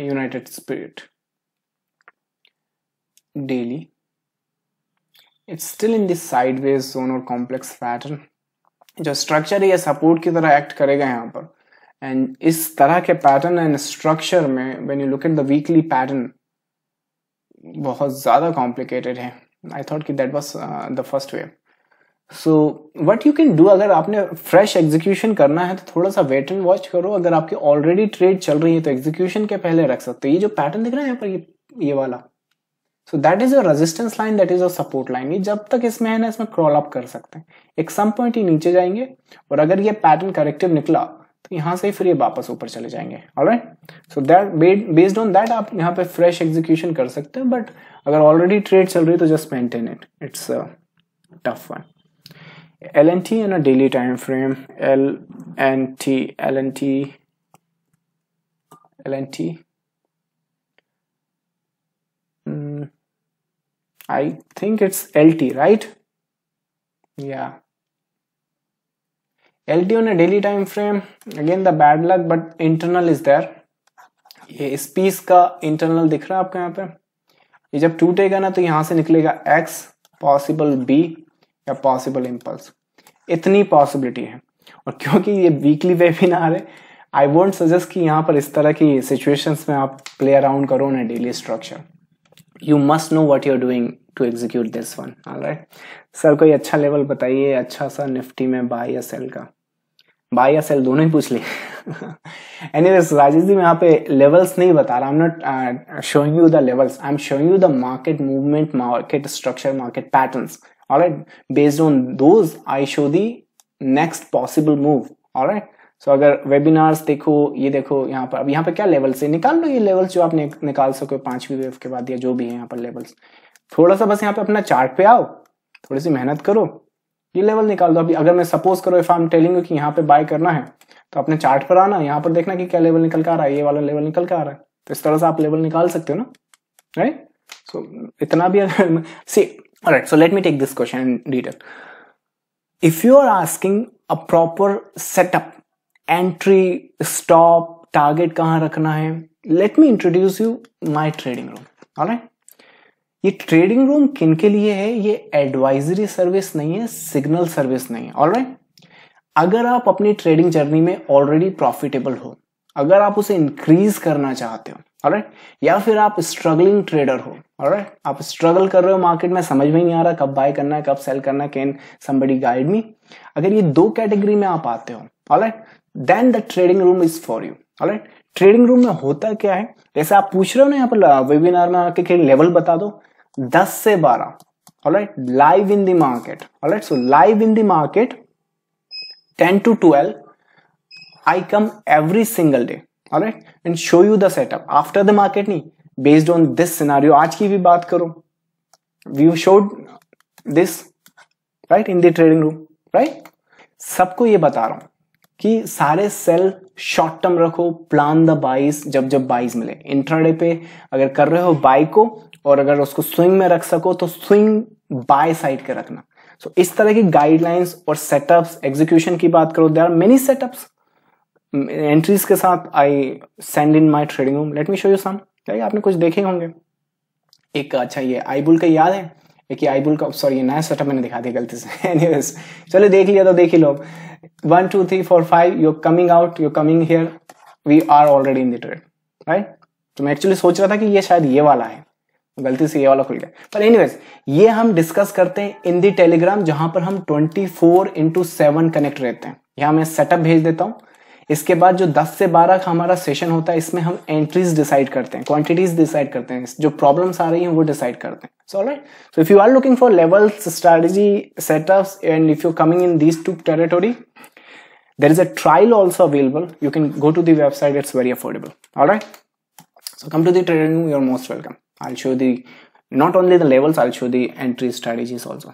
S1: United Spirit daily it's still in this sideways zone और कॉम्प्लेक्स पैटर्न जो स्ट्रक्चर है सपोर्ट की तरह एक्ट करेगा यहाँ पर एंड इस तरह के पैटर्न एंड स्ट्रक्चर में when you look at the weekly pattern बहुत ज़्यादा कॉम्प्लिकेटेड है आई थॉट कि that was the first way so what you can do अगर आपने फ्रेश एग्जीक्यूशन करना है तो थोड़ा सा वेट एंड वॉच करो अगर आपकी ऑलरेडी ट्रेड चल रही है तो एग्जीक्यूशन के पहले रख सकते हो ये जो पैटर्न दिख रहा है यहाँ पर ये, ये वाला so that is a resistance line that is a support line ये जब तक इसमें है ना इसमें क्रॉल अप कर सकते हैं एक सम पॉइंट ही नीचे जाएंगे और अगर ये पैटर्न करेक्टिव निकला तो यहां से फिर ये वापस ऊपर चले जाएंगे alright so that based on that आप यहाँ पे फ्रेश एग्जीक्यूशन कर सकते हैं बट अगर ऑलरेडी ट्रेड चल रही है तो just maintain it it's tough one L N T N a daily time frame L N T L N T L N T I think it's L T right या LTO ने a time frame again the bad luck but internal is there ये इस piece का internal दिख रहा है आपको यहाँ पे ये जब टूटेगा ना तो यहाँ से निकलेगा एक्स पॉसिबल बी या पॉसिबल इम्पल्स इतनी पॉसिबिलिटी है और क्योंकि ये वीकली वेबिनार है आई वोंट सजेस्ट कि यहाँ पर इस तरह की सिचुएशंस में आप प्ले अराउंड करो ना daily structure you must know what you're doing to execute this one right sir कोई अच्छा लेवल बताइए अच्छा सा निफ्टी में बाय या सेल का बाय या सेल दोनों ही पूछ लिए एनी राजेश जी मैं यहाँ पे लेवल्स नहीं बता रहा I am not showing you the levels I am showing you the market movement market structure market patterns alright based on those I show the next possible move alright so अगर webinars देखो ये देखो यहाँ पर अब यहाँ पे क्या लेवल्स है निकाल लो ये लेवल्स जो आप निकाल सको पांचवी वेव के बाद या जो भी है यहाँ पर लेवल्स थोड़ा सा बस यहाँ पे अपना चार्ट पे आओ थोड़ी सी मेहनत करो ये लेवल निकाल दो अभी अगर मैं सपोज करो if I am telling you कि यहाँ पे बाय करना है तो अपने चार्ट पर आना यहाँ पर देखना कि क्या लेवल निकल के आ रहा है ये वाला लेवल निकल के आ रहा है तो इस तरह से आप लेवल निकाल सकते हो ना राइट सो इतना भी अगर see right so let me take this question in detail if you are asking a proper setup entry stop target कहाँ रखना है let me introduce you my trading room right ये ट्रेडिंग रूम किन के लिए है ये एडवाइजरी सर्विस नहीं है सिग्नल सर्विस नहीं है ऑलराइट अगर आप अपनी ट्रेडिंग जर्नी में ऑलरेडी प्रॉफिटेबल हो अगर आप उसे इंक्रीज करना चाहते हो ऑलराइट या फिर आप स्ट्रगलिंग ट्रेडर हो ऑलराइट आप स्ट्रगल कर रहे हो मार्केट में समझ में नहीं आ रहा कब बाय करना है कब सेल करना है कैन समबडी गाइड मी अगर ये दो कैटेगरी में आप आते हो alright then the trading room is for you alright trading room में होता क्या है जैसे आप पूछ रहे हो ना यहाँ पर वेबिनार में आके लेवल बता दो दस से बारह live in the market so live in the market ten to twelve I come every single day right and show you the setup after the market नहीं बेस्ड ऑन दिस सिनारियो आज की भी बात करो we showed this right in the trading room right सबको ये बता रहा हूं कि सारे सेल शॉर्ट टर्म रखो प्लान द बाइस जब जब बाइस मिले इंट्राडे पे अगर कर रहे हो बाय को और अगर उसको स्विंग में रख सको तो स्विंग बाय साइड के रखना सो so, इस तरह की गाइडलाइंस और सेटअप्स एग्जीक्यूशन की बात करो they are many setups entries के साथ I send in my trading room let me show you some आपने कुछ देखे होंगे एक अच्छा ये आईबुल का याद है देखिए आईबुल का सॉरी नया सेटअप मैंने दिखा दिया गलती से एनीवेज चलो देख लिया तो देख ही लो one two three four five you coming out you coming here we are already in the trade right तो मैं एक्चुअली सोच रहा था कि ये शायद ये वाला है गलती से ये वाला खुल गया पर एनीवेज ये हम डिस्कस करते हैं इन दी टेलीग्राम जहां पर हम twenty four into seven connect रहते हैं यहां मैं सेटअप भेज देता हूँ इसके बाद जो 10 से 12 का हमारा सेशन होता है इसमें हम एंट्रीज डिसाइड करते हैं क्वांटिटीज डिसाइड करते हैं जो प्रॉब्लम्स आ रही हैं वो डिसाइड करते हैं so right so if you are looking for levels strategy setups and if you coming in this to territory there is a trial also available you can go to the website it's very affordable all right so come to do are most welcome I show the not only the levels I show the entry strategies also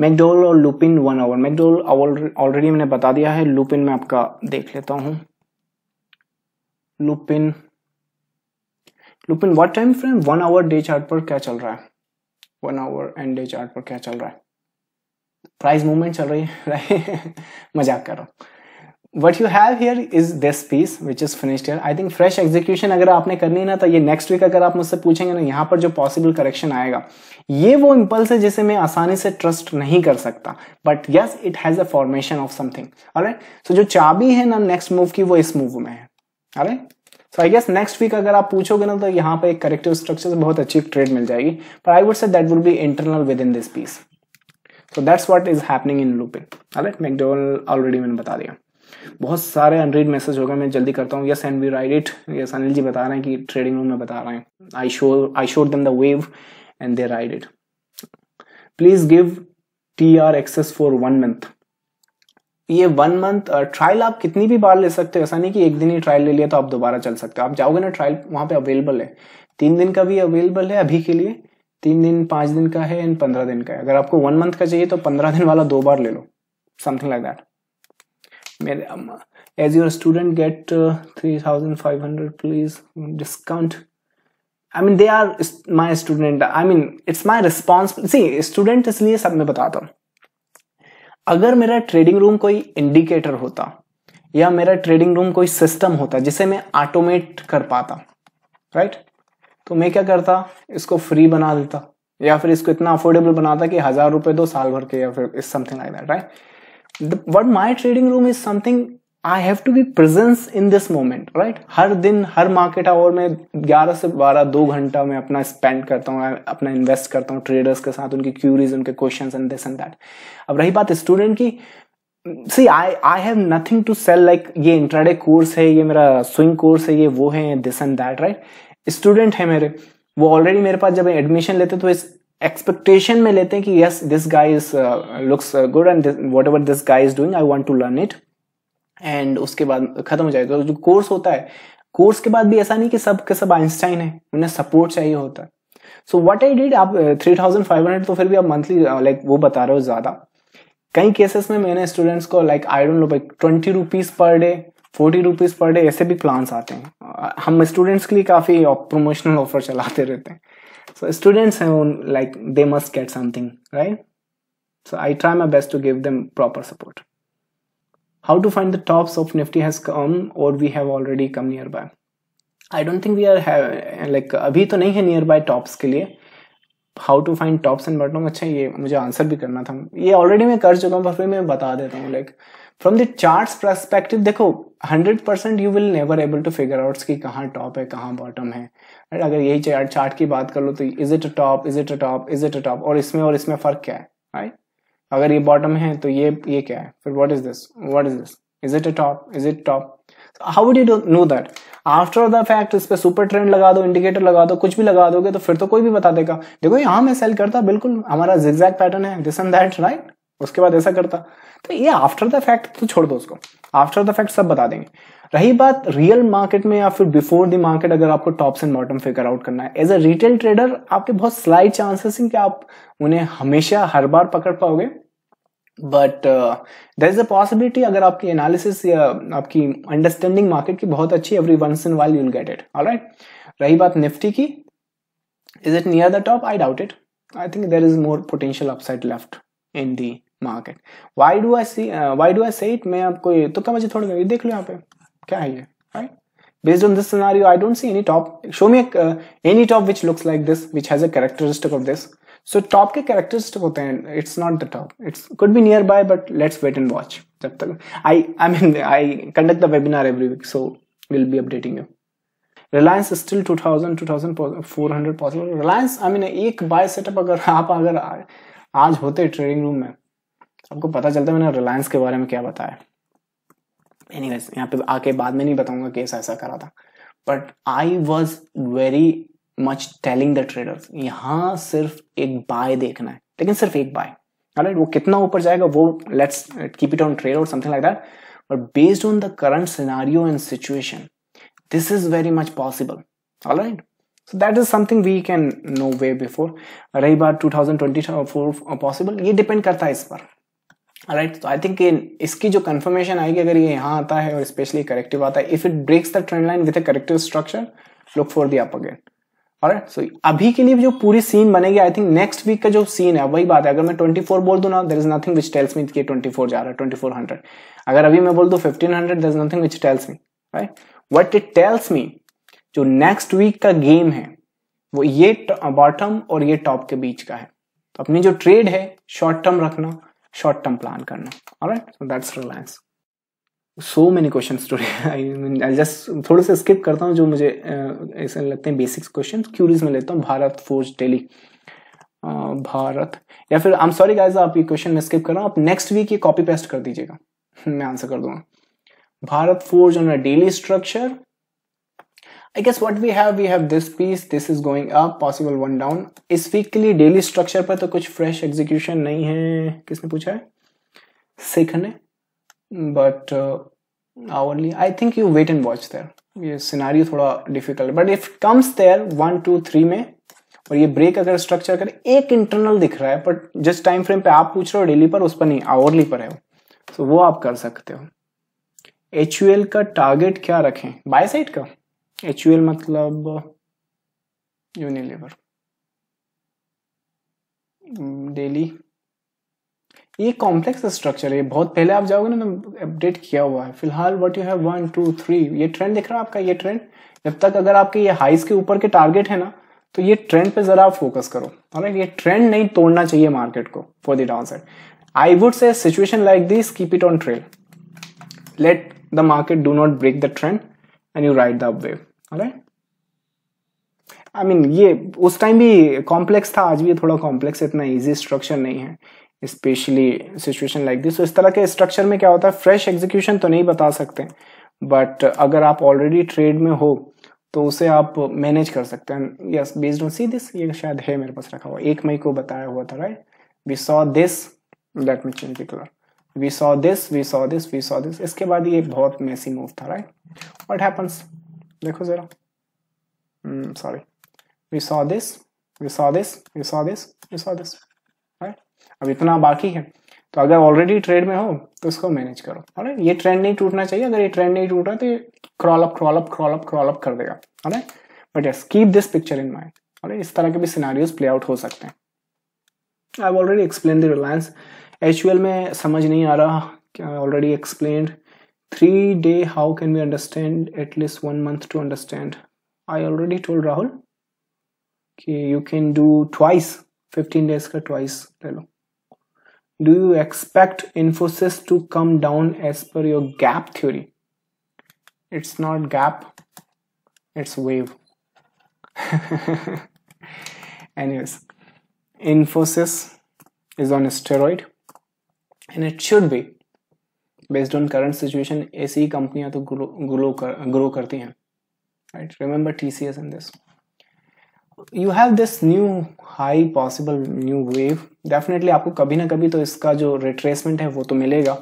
S1: McDowell और Lupin one hour McDowell already मैंने बता दिया है Lupin में आपका देख लेता हूं Lupin Lupin what time frame one hour day chart पर क्या चल रहा है one hour and day chart पर क्या चल रहा है प्राइस मूवमेंट चल रही है मजाक कर रहा हूँ what you have here is this piece which is finished here. I think fresh execution अगर आपने करनी ना तो ये नेक्स्ट वीक अगर आप मुझसे पूछेंगे ना यहाँ पर जो पॉसिबल करेक्शन आएगा ये वो impulse है जिसे मैं आसानी से ट्रस्ट नहीं कर सकता but yes it has a formation of something alright so जो चाबी है ना नेक्स्ट मूव की वो इस मूव में है अरे so I guess next week अगर आप पूछोगे ना तो यहाँ पर एक करेक्टिव स्ट्रक्चर से बहुत अच्छी ट्रेड मिल जाएगी पर I would say that would be internal within this piece so that's what is happening in Lupin अरे मैकडोल ऑलरेडी मैंने बता दिया बहुत सारे अनरीड मैसेज हो गए मैं जल्दी करता हूँ yes and we ride it yes Anil ji बता रहे हैं कि ट्रेडिंग रूम में बता रहे हैं I show I showed them the wave and they ride it please give T R access for one month ये वन मंथ ट्रायल आप कितनी भी बार ले सकते हो ऐसा नहीं कि एक दिन ही ट्रायल ले लिया तो आप दोबारा चल सकते हो आप जाओगे ना ट्रायल वहां पे अवेलेबल है तीन दिन का भी अवेलेबल है अभी के लिए तीन दिन पांच दिन का है एंड पंद्रह दिन का है अगर आपको वन मंथ का चाहिए तो पंद्रह दिन वाला दो बार ले लो समथिंग लाइक दैट मेरे as as your student get uh, 3500 please discount I mean they are my student I mean it's my response see student इसलिए सब मैं बताता हूँ अगर मेरा ट्रेडिंग रूम कोई इंडिकेटर होता या मेरा ट्रेडिंग रूम कोई सिस्टम होता जिसे मैं ऑटोमेट कर पाता राइट तो मैं क्या करता इसको फ्री बना देता या फिर इसको इतना अफोर्डेबल बनाता कि हजार रुपए दो साल भर के या फिर something like that right what my trading room is something I have to be presence in this moment right हर दिन हर मार्केट आवर में 11 से 12 दो घंटा मैं अपना स्पेंड करता हूँ अपना इन्वेस्ट करता हूँ ट्रेडर्स के साथ उनकी क्यूरीज उनके question and this and that अब रही बात स्टूडेंट की see I I have nothing to sell like ये इंट्राडे कोर्स है ये मेरा स्विंग कोर्स है ये वो है this and that right student है मेरे वो ऑलरेडी मेरे पास जब एडमिशन लेते तो इस एक्सपेक्टेशन में लेते हैं कि yes this guys looks good and whatever this guy is doing I want to learn it and उसके बाद खत्म हो जाएगा तो जो कोर्स होता है कोर्स के बाद भी ऐसा नहीं कि सब के सब आइंस्टाइन है उन्हें सपोर्ट चाहिए होता है सो वट आई डिड आप थ्री थाउजेंड फाइव हंड्रेड तो फिर भी आप मंथली लाइक uh, वो बता रहे हो ज्यादा कई केसेस में मैंने स्टूडेंट्स को like I don't know like twenty rupees per day forty rupees per day ऐसे भी प्लान्स आते हैं uh, हम स्टूडेंट्स के लिए काफी प्रमोशनल ऑफर चलाते रहते हैं so students have like they must get something right so i try my best to give them proper support how to find the tops of nifty has come or we have already come nearby i don't think we are have like abhi to nahi hai nearby tops ke liye लिए how to find tops and bottom अच्छा ये मुझे answer भी करना था ये already मैं कर चुका हूँ पर फिर मैं बता देता हूँ like like, from the charts perspective देखो 100 percent you will never able to figure out कि कहाँ टॉप है कहाँ बॉटम है right? अगर यही चार्ट चार्ट की बात कर लो तो is it a top is it a top is it a top और इसमें और इसमें फर्क क्या है राइट right? अगर ये बॉटम है तो ये ये क्या है फिर what is this what is this is it a top is it top how would you know that after the fact इस पर सुपर ट्रेंड लगा दो इंडिकेटर लगा दो कुछ भी लगा दोगे तो फिर तो कोई भी बता देगा देखो यहाँ मैं सेल करता बिल्कुल हमारा जिग्जैक्ट पैटर्न है दिस एंड दैट राइट उसके बाद ऐसा करता तो ये आफ्टर द फैक्ट तो छोड़ दो उसको आफ्टर द फैक्ट सब बता देंगे रही बात रियल मार्केट में या फिर बिफोर द मार्केट अगर आपको tops and bottom figure out करना है एज अ रिटेल ट्रेडर आपके बहुत स्लाइड चांसेस हैं कि आप उन्हें हमेशा हर बार पकड़ पाओगे but there is a possibility अगर आपकी एनालिसिस या आपकी अंडरस्टैंडिंग मार्केट की बहुत अच्छी every once in while you'll get it right रही बात निफ्टी की is it near the top I doubt it I think there is more potential upside left in the market why do I see why do I say it मैं आपको ये तुक्का मुझे थोड़ी ये देख लो यहाँ पे क्या है ये right based on this scenario i don't see any top show me a, uh, any top which looks like this which has a characteristic of this so top के characteristic होते हैं it's not the top it's could be nearby but let's wait and watch जब तक I I mean I conduct the webinar every week so we'll be updating you Reliance still 2000 2400 possible Reliance I mean एक buy setup अगर आप अगर आज होते trading room में आपको पता चलता है मैंने रिलायंस के बारे में क्या बताया एनी वेज यहाँ पे आके बाद में नहीं बताऊंगा केस ऐसा करा था but I was very much telling the trader यहाँ सिर्फ एक बाय देखना है लेकिन सिर्फ एक बाय राइट वो कितना ऊपर जाएगा वो let's keep it on trade और something like that but based on the current scenario and situation this is very much possible all right so that is something we can know way before रही बार two thousand twenty possible ये depend करता है इस पर right तो I think इसकी जो कंफर्मेशन आएगी अगर ये यहाँ आता है और स्पेशली करेक्टिव आता है if it breaks the trend line with corrective structure look for the up again और सो अभी के लिए जो पूरी सीन बनेगी आई थिंक नेक्स्ट वीक का जो सीन है वही बात है अगर मैं 24 बोल दू ना there is nothing which tells me twenty 24 जा रहा है 2400 अगर अभी मैं बोल दू 1500 there is nothing which tells me right what it tells me जो नेक्स्ट वीक का गेम है वो ये बॉटम और ये टॉप के बीच का है तो अपनी जो ट्रेड है शॉर्ट टर्म रखना शॉर्ट टर्म प्लान करना all right so many question I mean I just थोड़े से स्किप करता हूँ जो मुझे ऐसे लगते हैं बेसिक्स क्वेश्चन क्यूरीज में लेता हूँ भारत फोर्ज डेली भारत या फिर आई एम सॉरी गाइज आप ये क्वेश्चन में स्किप कर रहा हूँ आप नेक्स्ट वीक ये कॉपी पेस्ट कर दीजिएगा मैं आंसर कर दूंगा Bharat Forge on a daily structure I guess what we have, we have this piece, this is going up, possible one down. इस वीक के लिए डेली स्ट्रक्चर पर तो कुछ फ्रेश एग्जीक्यूशन नहीं है किसने पूछा है सिख ने but hourly I think you wait and watch there ये सिनारी थोड़ा difficult but if comes there one two three में और ये ब्रेक अगर स्ट्रक्चर करे एक इंटरनल दिख रहा है बट जिस टाइम फ्रेम पे आप पूछ रहे हो डेली पर उस पर नहीं आवरली पर है वो तो so, वो आप कर सकते हो एच का टारगेट क्या रखें बाय साइड का एच मतलब यूनिलीवर डेली hmm, ये कॉम्प्लेक्स स्ट्रक्चर है बहुत पहले आप जाओगे ना अपडेट किया हुआ है फिलहाल what you have one two three ये ट्रेंड देख रहा है आपका ये ट्रेंड जब तक अगर आपके ये हाइस के ऊपर के टारगेट है ना तो ये ट्रेंड पे जरा आप फोकस करो राइट ये ट्रेंड नहीं तोड़ना चाहिए मार्केट को for the down side I would say situation like this keep it on trail let the market do not break the trend and you ride the wave I mean ये उस time भी complex था आज भी थोड़ा complex इतना easy structure नहीं है स्पेशली सिचुएशन लाइक दिस इस तरह के स्ट्रक्चर में क्या होता है फ्रेश एग्जीक्यूशन तो नहीं बता सकते बट अगर आप ऑलरेडी ट्रेड में हो तो उसे आप मैनेज कर सकते हैं yes based on see this ये शायद है मेरे पास रखा हुआ एक मई को बताया हुआ था right we saw this let me change the colour we saw this we saw this we saw this इसके बाद ये बहुत मैसी मूव था राइट वट हैपन्स देखो जरा sorry we saw this we saw this we saw this we saw this right अब इतना बाकी है तो अगर ऑलरेडी ट्रेड में हो तो उसको मैनेज करो अरे ये ट्रेंड नहीं टूटना चाहिए अगर ये ट्रेंड नहीं टूटा तो crawl up crawl up crawl up crawl up कर देगा अरे but yes keep this picture in mind अरे इस तरह के भी सिनारियोज प्ले आउट हो सकते हैं I already explain the Reliance H में समझ नहीं आ रहा already explained three day how can we understand at least one month to understand i already told rahul okay you can do twice 15 days ka twice do you expect infosys to come down as per your gap theory it's not gap it's wave anyways infosys is on a steroid and it should be based on current situation ऐसी कंपनियां तो grow grow कर करती हैं right remember T C S in this you have this new high possible new wave definitely आपको कभी ना कभी तो इसका जो रिट्रेसमेंट है वो तो मिलेगा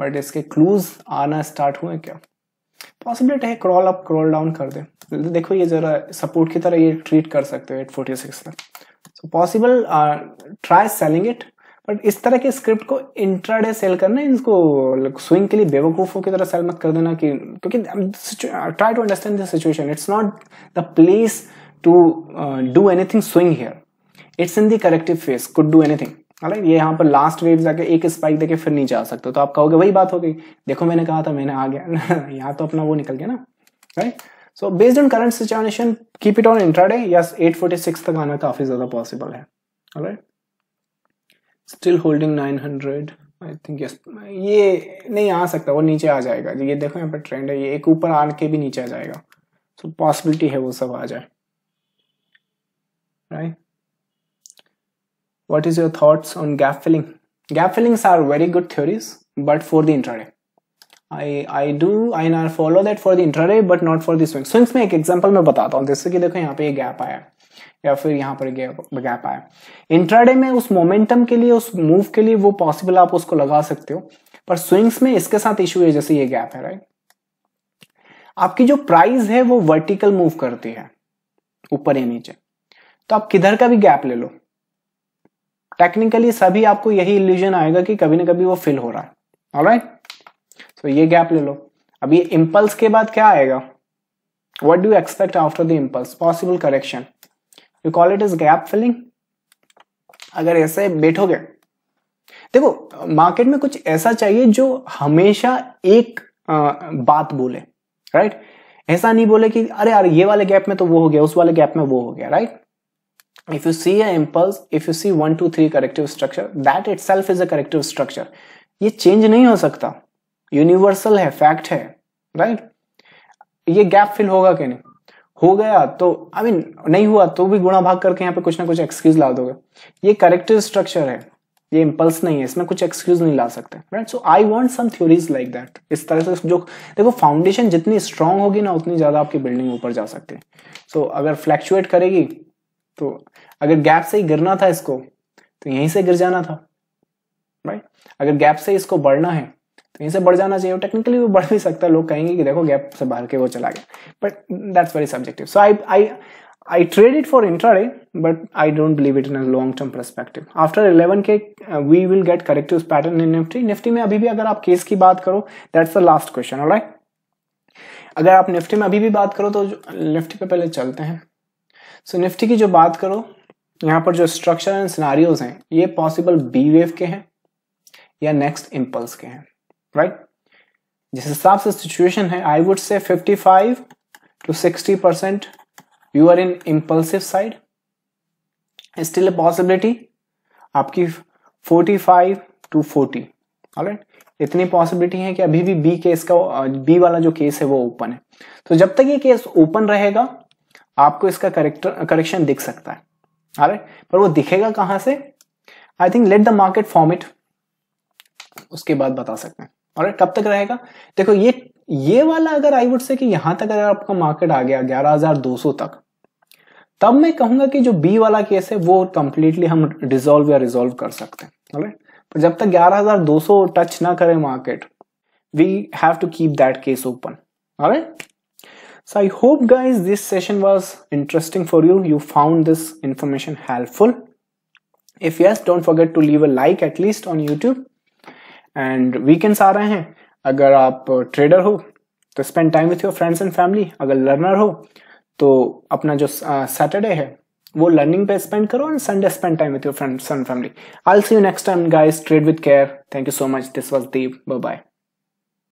S1: बट इसके क्लूज आना स्टार्ट हुए क्या पॉसिबिलिटी है क्रॉल अप क्रॉल डाउन कर दे देखो ये जरा सपोर्ट की तरह ये ट्रीट कर सकते हो एट फोर्टी सिक्स तक so possible try selling it but इस तरह के स्क्रिप्ट को इंट्राडे सेल करना इनको स्विंग के लिए बेवकूफों की तरह सेल मत कर देना कि क्योंकि try to understand the situation it's not the place to do anything swing here it's in the corrective phase could do anything हालांकि ये यहाँ पर लास्ट वेव जाके एक स्पाइक देके फिर नहीं जा सकते तो आप कहोगे वही बात हो गई देखो मैंने कहा था मैंने आ गया यहाँ तो अपना वो निकल गया ना right so based on current situation keep it on intraday yes 8:46 तक आना काफी ज्यादा पॉसिबल है right still holding nine hundred I think yes ये नहीं आ सकता वो नीचे आ जाएगा ये देखो यहाँ पर ट्रेंड है ये एक ऊपर आ के भी नीचे आ जाएगा सो so, पॉसिबिलिटी है वो सब आ जाए right what is your thoughts on gap filling gap fillings are very good theories but for the intraday I I do I not follow that for the intraday but not for the swings swings में एक example मैं बताता हूँ जैसे कि देखो यहाँ पे ये गैप आया है या फिर यहाँ पर गैप आया इंट्राडे में उस मोमेंटम के लिए उस मूव के लिए वो पॉसिबल आप उसको लगा सकते हो पर स्विंग्स में इसके साथ इश्यू है जैसे ये गैप है राइट आपकी जो प्राइस है वो वर्टिकल मूव करती है ऊपर या नीचे तो आप किधर का भी गैप ले लो टेक्निकली सभी आपको यही इल्यूजन आएगा कि कभी ना कभी वो फिल हो रहा है ऑलराइट सो so, ये गैप ले लो अब ये इंपल्स के बाद क्या आएगा what do expect after the impulse possible correction you call it is gap filling अगर ऐसे बैठोगे देखो मार्केट में कुछ ऐसा चाहिए जो हमेशा एक आ, बात बोले राइट ऐसा नहीं बोले कि अरे यार ये वाले गैप में तो वो हो गया उस वाले गैप में वो हो गया right if you see an if you see one two three corrective structure that itself is a corrective structure ये चेंज नहीं हो सकता यूनिवर्सल है फैक्ट है राइट right? ये गैप फिल होगा कि नहीं हो गया तो आई I मीन mean, नहीं हुआ तो भी गुणा भाग करके यहाँ पे कुछ ना कुछ एक्सक्यूज ला दोगे ये करेक्टर स्ट्रक्चर है ये इम्पल्स नहीं है इसमें कुछ एक्सक्यूज नहीं ला सकते right so I want some theories like that इस तरह से जो देखो फाउंडेशन जितनी स्ट्रांग होगी ना उतनी ज्यादा आपकी बिल्डिंग ऊपर जा सकती है सो so, अगर फ्लैक्चुएट करेगी तो अगर गैप से ही गिरना था इसको तो यहीं से गिर जाना था राइट right? अगर गैप से इसको बढ़ना है तो इनसे बढ़ जाना चाहिए टेक्निकली वो बढ़ भी सकता है लोग कहेंगे कि देखो गैप से बाहर के वो चला गया but that's very subjective so I I I trade it for inter but but I don't believe it in long term perspective after eleven के we will get corrective pattern in Nifty Nifty में अभी भी अगर आप case की बात करो, that's the last question right अगर आप निफ्टी में अभी भी बात करो तो निफ्टी पे पहले चलते हैं सो so, निफ्टी की जो बात करो यहाँ पर जो स्ट्रक्चर एंड सिनारियोज हैं ये पॉसिबल बी वेव के हैं या नेक्स्ट इम्पल्स के हैं राइट जिस हिसाब से सिचुएशन है आई would say 55 to 60 percent you are in impulsive side still possibility आपकी 45 टू 40 ऑलराइट इतनी पॉसिबिलिटी है कि अभी भी बी केस का बी वाला जो केस है वो ओपन है तो जब तक ये केस ओपन रहेगा आपको इसका करेक्टर करेक्शन दिख सकता है ऑलराइट पर वो दिखेगा कहां से I think let the market form it उसके बाद बता सकते हैं और कब तक रहेगा देखो ये ये वाला अगर आई वुड से कि यहां तक अगर आपका मार्केट आ गया 11,200 तक तब मैं कहूंगा कि जो बी वाला केस है वो कंप्लीटली हम डिजोल्व या रिजोल्व कर सकते हैं पर जब तक 11,200 टच ना करे market we have to keep that case open so I hope guys this session was interesting for you you found this information helpful if yes don't forget to leave a like at least on YouTube and weekends आ रहे हैं अगर आप trader हो तो spend time with your friends and family अगर learner हो तो अपना जो सैटरडे है वो लर्निंग पे स्पेंड करो and Sunday spend time with your friends and family I see you next time guys trade with care thank you so much this was Deep bye